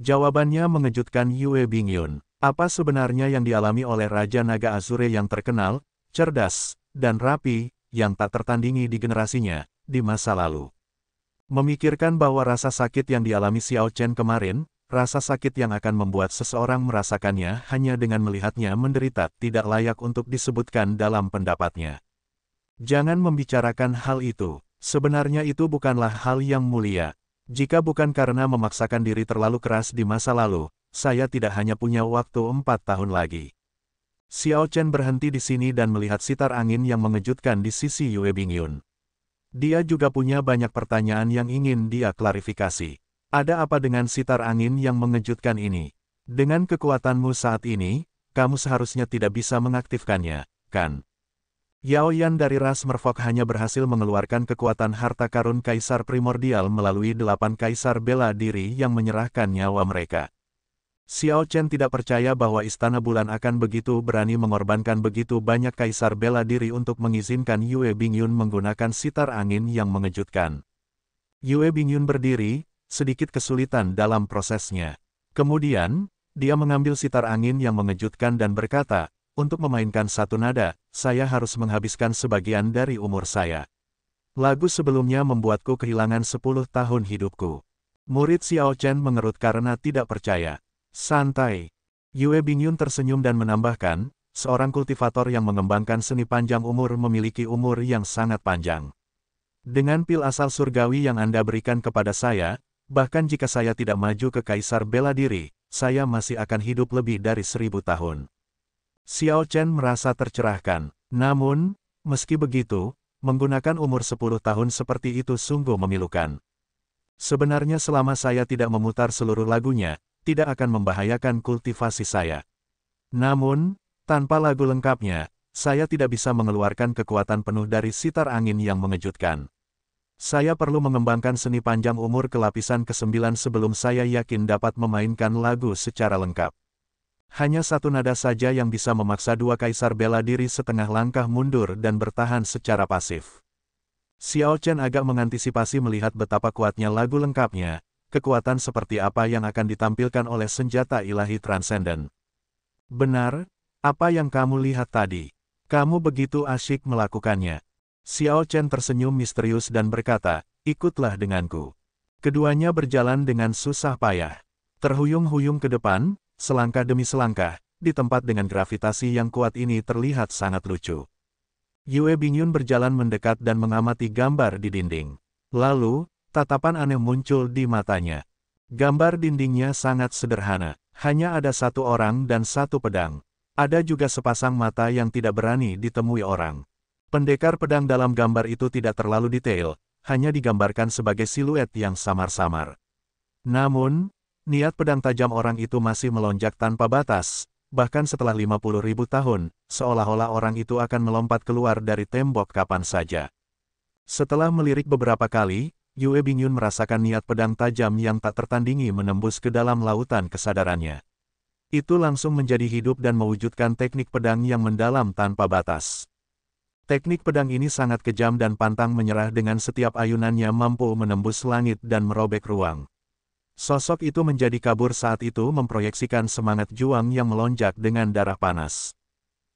Jawabannya mengejutkan Yue Bingyun. Apa sebenarnya yang dialami oleh Raja Naga Azure yang terkenal, cerdas, dan rapi, yang tak tertandingi di generasinya, di masa lalu. Memikirkan bahwa rasa sakit yang dialami Xiao Chen kemarin, rasa sakit yang akan membuat seseorang merasakannya hanya dengan melihatnya menderita tidak layak untuk disebutkan dalam pendapatnya. Jangan membicarakan hal itu, sebenarnya itu bukanlah hal yang mulia. Jika bukan karena memaksakan diri terlalu keras di masa lalu, saya tidak hanya punya waktu empat tahun lagi. Xiao Chen berhenti di sini dan melihat sitar angin yang mengejutkan di sisi Yue Bingyun. Dia juga punya banyak pertanyaan yang ingin dia klarifikasi. Ada apa dengan sitar angin yang mengejutkan ini? Dengan kekuatanmu saat ini, kamu seharusnya tidak bisa mengaktifkannya, kan? Yao Yan dari ras Merfok hanya berhasil mengeluarkan kekuatan harta karun kaisar primordial melalui delapan kaisar bela diri yang menyerahkan nyawa mereka. Xiao Chen tidak percaya bahwa Istana Bulan akan begitu berani mengorbankan begitu banyak kaisar bela diri untuk mengizinkan Yue Bingyun menggunakan sitar angin yang mengejutkan. Yue Bingyun berdiri, sedikit kesulitan dalam prosesnya. Kemudian, dia mengambil sitar angin yang mengejutkan dan berkata, untuk memainkan satu nada, saya harus menghabiskan sebagian dari umur saya. Lagu sebelumnya membuatku kehilangan 10 tahun hidupku. Murid Xiao Chen mengerut karena tidak percaya. Santai. Yue Bingyun tersenyum dan menambahkan, seorang kultivator yang mengembangkan seni panjang umur memiliki umur yang sangat panjang. Dengan pil asal surgawi yang Anda berikan kepada saya, bahkan jika saya tidak maju ke Kaisar Bela Diri, saya masih akan hidup lebih dari seribu tahun. Xiao Chen merasa tercerahkan. Namun, meski begitu, menggunakan umur sepuluh tahun seperti itu sungguh memilukan. Sebenarnya selama saya tidak memutar seluruh lagunya, tidak akan membahayakan kultivasi saya. Namun, tanpa lagu lengkapnya, saya tidak bisa mengeluarkan kekuatan penuh dari sitar angin yang mengejutkan. Saya perlu mengembangkan seni panjang umur ke lapisan ke-9 sebelum saya yakin dapat memainkan lagu secara lengkap. Hanya satu nada saja yang bisa memaksa dua kaisar bela diri setengah langkah mundur dan bertahan secara pasif. Xiao Chen agak mengantisipasi melihat betapa kuatnya lagu lengkapnya, kekuatan seperti apa yang akan ditampilkan oleh senjata ilahi transenden. Benar, apa yang kamu lihat tadi? Kamu begitu asyik melakukannya. Xiao Chen tersenyum misterius dan berkata, ikutlah denganku. Keduanya berjalan dengan susah payah. Terhuyung-huyung ke depan, selangkah demi selangkah, di tempat dengan gravitasi yang kuat ini terlihat sangat lucu. Yue Bingyun berjalan mendekat dan mengamati gambar di dinding. Lalu, tatapan aneh muncul di matanya. Gambar dindingnya sangat sederhana, hanya ada satu orang dan satu pedang. Ada juga sepasang mata yang tidak berani ditemui orang. Pendekar pedang dalam gambar itu tidak terlalu detail, hanya digambarkan sebagai siluet yang samar-samar. Namun, niat pedang tajam orang itu masih melonjak tanpa batas, bahkan setelah 50 ribu tahun, seolah-olah orang itu akan melompat keluar dari tembok kapan saja. Setelah melirik beberapa kali, Yue Bingyun merasakan niat pedang tajam yang tak tertandingi menembus ke dalam lautan kesadarannya. Itu langsung menjadi hidup dan mewujudkan teknik pedang yang mendalam tanpa batas. Teknik pedang ini sangat kejam dan pantang menyerah dengan setiap ayunannya mampu menembus langit dan merobek ruang. Sosok itu menjadi kabur saat itu memproyeksikan semangat juang yang melonjak dengan darah panas.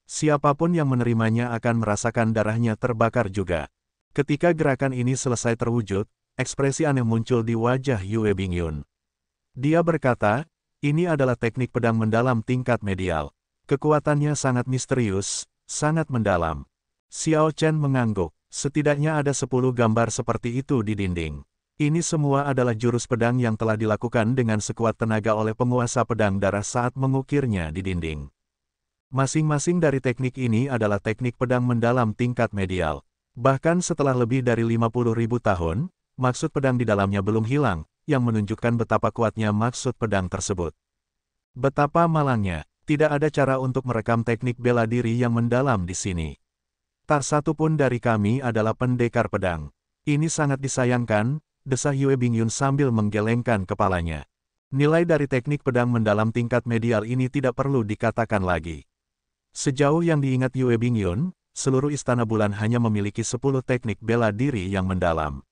Siapapun yang menerimanya akan merasakan darahnya terbakar juga. Ketika gerakan ini selesai terwujud, ekspresi aneh muncul di wajah Yue Bingyun. Dia berkata, ini adalah teknik pedang mendalam tingkat medial. Kekuatannya sangat misterius, sangat mendalam. Xiao Chen mengangguk, setidaknya ada 10 gambar seperti itu di dinding. Ini semua adalah jurus pedang yang telah dilakukan dengan sekuat tenaga oleh penguasa pedang darah saat mengukirnya di dinding. Masing-masing dari teknik ini adalah teknik pedang mendalam tingkat medial. Bahkan setelah lebih dari 50.000 tahun, maksud pedang di dalamnya belum hilang, yang menunjukkan betapa kuatnya maksud pedang tersebut. Betapa malangnya, tidak ada cara untuk merekam teknik bela diri yang mendalam di sini. Tak satu pun dari kami adalah pendekar pedang. Ini sangat disayangkan, desah Yue Bingyun sambil menggelengkan kepalanya. Nilai dari teknik pedang mendalam tingkat medial ini tidak perlu dikatakan lagi. Sejauh yang diingat Yue Bingyun, seluruh istana bulan hanya memiliki 10 teknik bela diri yang mendalam.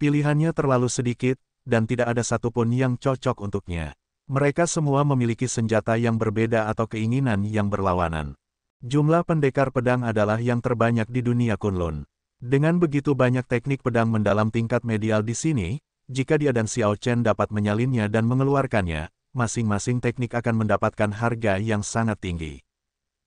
Pilihannya terlalu sedikit, dan tidak ada satupun yang cocok untuknya. Mereka semua memiliki senjata yang berbeda atau keinginan yang berlawanan. Jumlah pendekar pedang adalah yang terbanyak di dunia Kunlun. Dengan begitu banyak teknik pedang mendalam tingkat medial di sini, jika dia dan Xiao Chen dapat menyalinnya dan mengeluarkannya, masing-masing teknik akan mendapatkan harga yang sangat tinggi.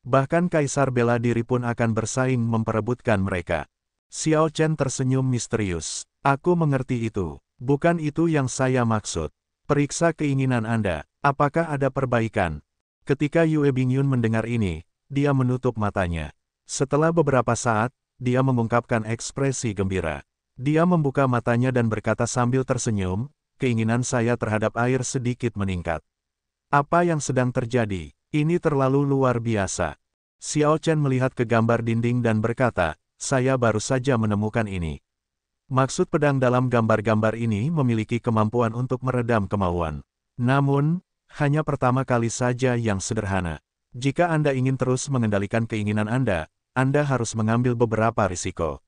Bahkan Kaisar bela diri pun akan bersaing memperebutkan mereka. Xiao Chen tersenyum misterius. Aku mengerti itu. Bukan itu yang saya maksud. Periksa keinginan Anda, apakah ada perbaikan? Ketika Yue Bingyun mendengar ini, dia menutup matanya. Setelah beberapa saat, dia mengungkapkan ekspresi gembira. Dia membuka matanya dan berkata sambil tersenyum, keinginan saya terhadap air sedikit meningkat. Apa yang sedang terjadi? Ini terlalu luar biasa. Xiao Chen melihat ke gambar dinding dan berkata, saya baru saja menemukan ini. Maksud pedang dalam gambar-gambar ini memiliki kemampuan untuk meredam kemauan. Namun, hanya pertama kali saja yang sederhana. Jika Anda ingin terus mengendalikan keinginan Anda, Anda harus mengambil beberapa risiko.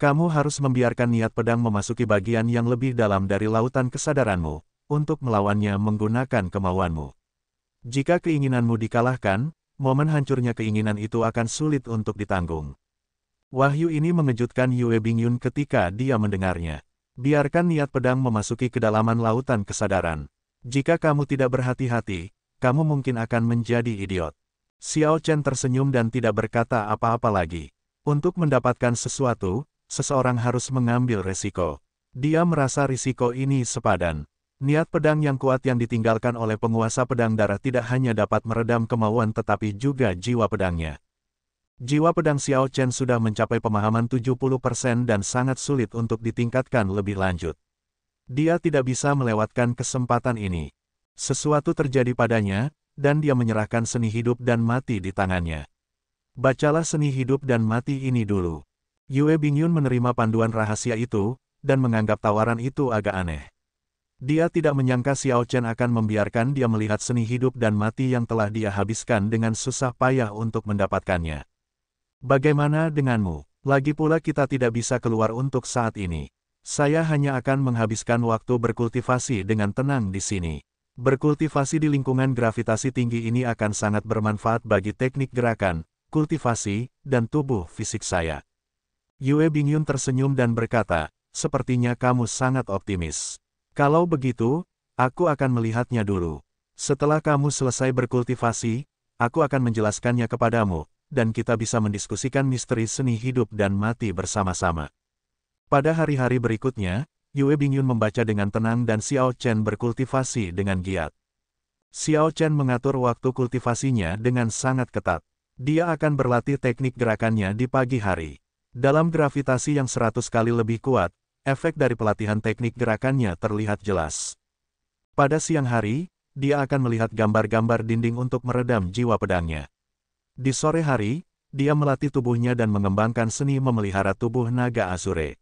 Kamu harus membiarkan niat pedang memasuki bagian yang lebih dalam dari lautan kesadaranmu, untuk melawannya menggunakan kemauanmu. Jika keinginanmu dikalahkan, momen hancurnya keinginan itu akan sulit untuk ditanggung. Wahyu ini mengejutkan Yue Bingyun ketika dia mendengarnya. Biarkan niat pedang memasuki kedalaman lautan kesadaran. Jika kamu tidak berhati-hati, kamu mungkin akan menjadi idiot. Xiao Chen tersenyum dan tidak berkata apa-apa lagi. Untuk mendapatkan sesuatu, seseorang harus mengambil risiko. Dia merasa risiko ini sepadan. Niat pedang yang kuat yang ditinggalkan oleh penguasa pedang darah tidak hanya dapat meredam kemauan tetapi juga jiwa pedangnya. Jiwa pedang Xiao Chen sudah mencapai pemahaman 70% dan sangat sulit untuk ditingkatkan lebih lanjut. Dia tidak bisa melewatkan kesempatan ini. Sesuatu terjadi padanya, dan dia menyerahkan seni hidup dan mati di tangannya. Bacalah seni hidup dan mati ini dulu. Yue Bingyun menerima panduan rahasia itu, dan menganggap tawaran itu agak aneh. Dia tidak menyangka Xiao Chen akan membiarkan dia melihat seni hidup dan mati yang telah dia habiskan dengan susah payah untuk mendapatkannya. Bagaimana denganmu? Lagi pula kita tidak bisa keluar untuk saat ini. Saya hanya akan menghabiskan waktu berkultivasi dengan tenang di sini. Berkultivasi di lingkungan gravitasi tinggi ini akan sangat bermanfaat bagi teknik gerakan, kultivasi, dan tubuh fisik saya. Yue Bingyun tersenyum dan berkata, sepertinya kamu sangat optimis. Kalau begitu, aku akan melihatnya dulu. Setelah kamu selesai berkultivasi, aku akan menjelaskannya kepadamu, dan kita bisa mendiskusikan misteri seni hidup dan mati bersama-sama. Pada hari-hari berikutnya, Yue Bingyun membaca dengan tenang dan Xiao Chen berkultivasi dengan giat. Xiao Chen mengatur waktu kultivasinya dengan sangat ketat. Dia akan berlatih teknik gerakannya di pagi hari. Dalam gravitasi yang seratus kali lebih kuat, efek dari pelatihan teknik gerakannya terlihat jelas. Pada siang hari, dia akan melihat gambar-gambar dinding untuk meredam jiwa pedangnya. Di sore hari, dia melatih tubuhnya dan mengembangkan seni memelihara tubuh naga Azure.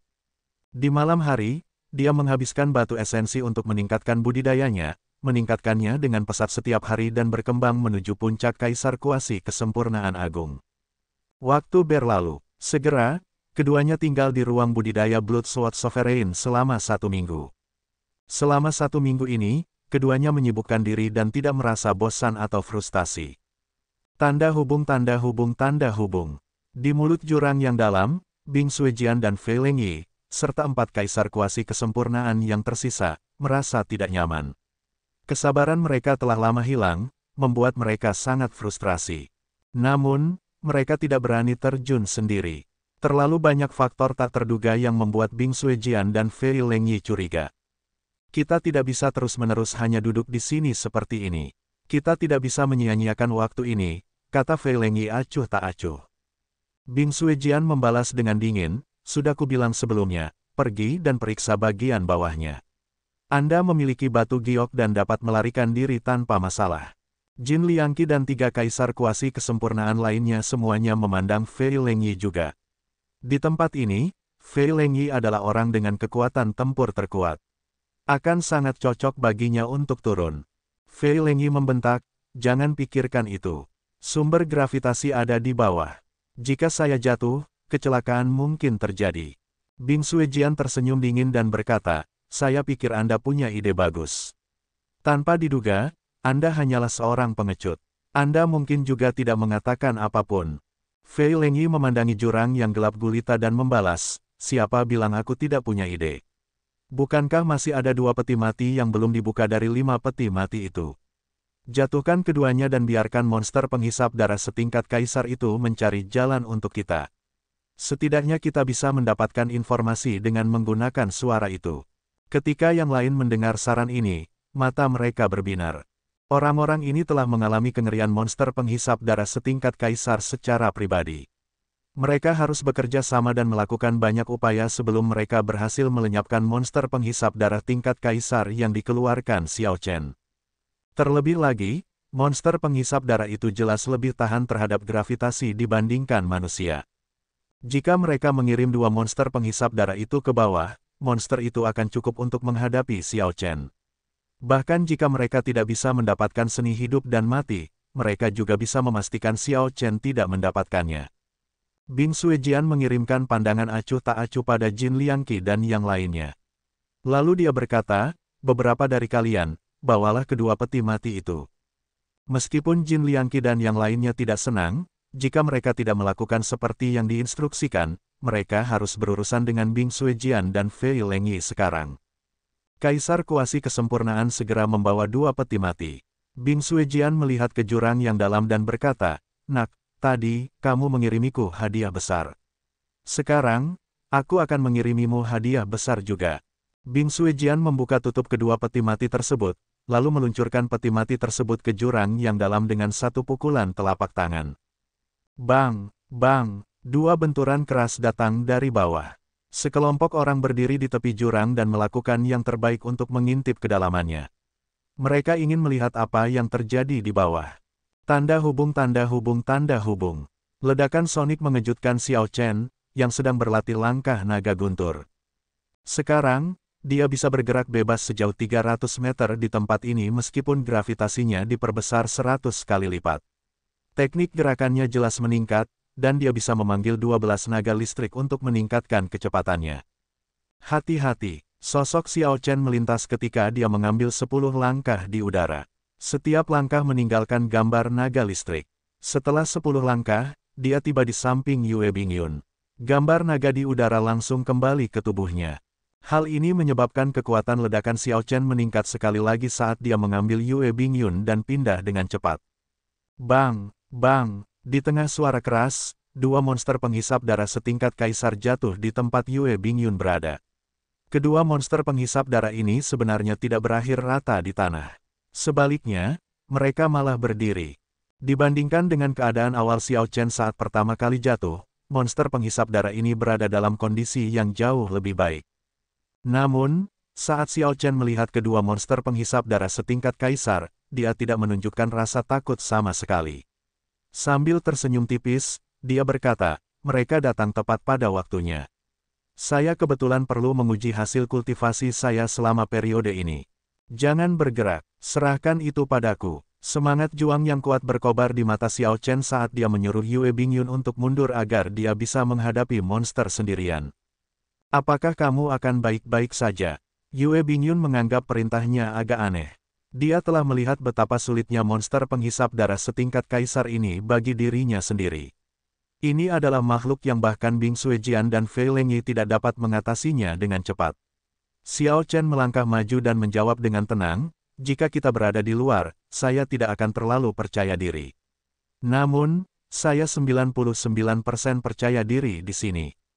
Di malam hari, dia menghabiskan batu esensi untuk meningkatkan budidayanya, meningkatkannya dengan pesat setiap hari dan berkembang menuju puncak Kaisar Kuasi Kesempurnaan Agung. Waktu berlalu, segera, keduanya tinggal di ruang budidaya blood sword Sovereign selama satu minggu. Selama satu minggu ini, keduanya menyibukkan diri dan tidak merasa bosan atau frustasi. Tanda hubung tanda hubung tanda hubung. Di mulut jurang yang dalam, Bing Suijian dan Fei Lengyi, serta empat kaisar kuasi kesempurnaan yang tersisa, merasa tidak nyaman. Kesabaran mereka telah lama hilang, membuat mereka sangat frustrasi. Namun, mereka tidak berani terjun sendiri. Terlalu banyak faktor tak terduga yang membuat Bing Suijian dan Fei Lengyi curiga. Kita tidak bisa terus-menerus hanya duduk di sini seperti ini. Kita tidak bisa menyia-nyiakan waktu ini, kata Fei Lengyi acuh tak acuh. Bing Ejian membalas dengan dingin, sudah kubilang sebelumnya, pergi dan periksa bagian bawahnya. Anda memiliki batu giok dan dapat melarikan diri tanpa masalah. Jin Liangki dan tiga kaisar kuasi kesempurnaan lainnya semuanya memandang Fei Lengyi juga. Di tempat ini, Fei Lengyi adalah orang dengan kekuatan tempur terkuat. Akan sangat cocok baginya untuk turun. Fei Lengyi membentak, jangan pikirkan itu. Sumber gravitasi ada di bawah. Jika saya jatuh, kecelakaan mungkin terjadi. Bing Suejian tersenyum dingin dan berkata, saya pikir Anda punya ide bagus. Tanpa diduga, Anda hanyalah seorang pengecut. Anda mungkin juga tidak mengatakan apapun. Fei Lengyi memandangi jurang yang gelap gulita dan membalas, siapa bilang aku tidak punya ide? Bukankah masih ada dua peti mati yang belum dibuka dari lima peti mati itu? Jatuhkan keduanya dan biarkan monster penghisap darah setingkat kaisar itu mencari jalan untuk kita. Setidaknya kita bisa mendapatkan informasi dengan menggunakan suara itu. Ketika yang lain mendengar saran ini, mata mereka berbinar. Orang-orang ini telah mengalami kengerian monster penghisap darah setingkat kaisar secara pribadi. Mereka harus bekerja sama dan melakukan banyak upaya sebelum mereka berhasil melenyapkan monster penghisap darah tingkat kaisar yang dikeluarkan Xiao Chen. Terlebih lagi, monster penghisap darah itu jelas lebih tahan terhadap gravitasi dibandingkan manusia. Jika mereka mengirim dua monster penghisap darah itu ke bawah, monster itu akan cukup untuk menghadapi Xiao Chen. Bahkan jika mereka tidak bisa mendapatkan seni hidup dan mati, mereka juga bisa memastikan Xiao Chen tidak mendapatkannya. Bing Suijian mengirimkan pandangan acuh tak acuh pada Jin Liangqi dan yang lainnya. Lalu dia berkata, beberapa dari kalian, bawalah kedua peti mati itu. Meskipun Jin Liangqi dan yang lainnya tidak senang, jika mereka tidak melakukan seperti yang diinstruksikan, mereka harus berurusan dengan Bing Jian dan Fei Lengyi sekarang. Kaisar Kuasi Kesempurnaan segera membawa dua peti mati. Bing Jian melihat ke jurang yang dalam dan berkata, Nak, tadi, kamu mengirimiku hadiah besar. Sekarang, aku akan mengirimimu hadiah besar juga. Bing Jian membuka tutup kedua peti mati tersebut, lalu meluncurkan peti mati tersebut ke jurang yang dalam dengan satu pukulan telapak tangan. Bang, bang, dua benturan keras datang dari bawah. Sekelompok orang berdiri di tepi jurang dan melakukan yang terbaik untuk mengintip kedalamannya. Mereka ingin melihat apa yang terjadi di bawah. Tanda hubung tanda hubung tanda hubung. Ledakan sonik mengejutkan Xiao Chen, yang sedang berlatih langkah naga guntur. Sekarang, dia bisa bergerak bebas sejauh 300 meter di tempat ini meskipun gravitasinya diperbesar 100 kali lipat. Teknik gerakannya jelas meningkat, dan dia bisa memanggil 12 naga listrik untuk meningkatkan kecepatannya. Hati-hati, sosok Xiao Chen melintas ketika dia mengambil 10 langkah di udara. Setiap langkah meninggalkan gambar naga listrik. Setelah 10 langkah, dia tiba di samping Yue Bingyun. Gambar naga di udara langsung kembali ke tubuhnya. Hal ini menyebabkan kekuatan ledakan Xiao Chen meningkat sekali lagi saat dia mengambil Yue Bingyun dan pindah dengan cepat. Bang, bang, di tengah suara keras, dua monster penghisap darah setingkat kaisar jatuh di tempat Yue Bingyun berada. Kedua monster penghisap darah ini sebenarnya tidak berakhir rata di tanah. Sebaliknya, mereka malah berdiri. Dibandingkan dengan keadaan awal Xiao Chen saat pertama kali jatuh, monster penghisap darah ini berada dalam kondisi yang jauh lebih baik. Namun, saat Xiao Chen melihat kedua monster penghisap darah setingkat kaisar, dia tidak menunjukkan rasa takut sama sekali. Sambil tersenyum tipis, dia berkata, mereka datang tepat pada waktunya. Saya kebetulan perlu menguji hasil kultivasi saya selama periode ini. Jangan bergerak, serahkan itu padaku. Semangat juang yang kuat berkobar di mata Xiao Chen saat dia menyuruh Yue Bingyun untuk mundur agar dia bisa menghadapi monster sendirian. Apakah kamu akan baik-baik saja? Yue Binyun menganggap perintahnya agak aneh. Dia telah melihat betapa sulitnya monster penghisap darah setingkat kaisar ini bagi dirinya sendiri. Ini adalah makhluk yang bahkan Bing Suejian dan Fei Lengyi tidak dapat mengatasinya dengan cepat. Xiao Chen melangkah maju dan menjawab dengan tenang, jika kita berada di luar, saya tidak akan terlalu percaya diri. Namun, saya 99% percaya diri di sini.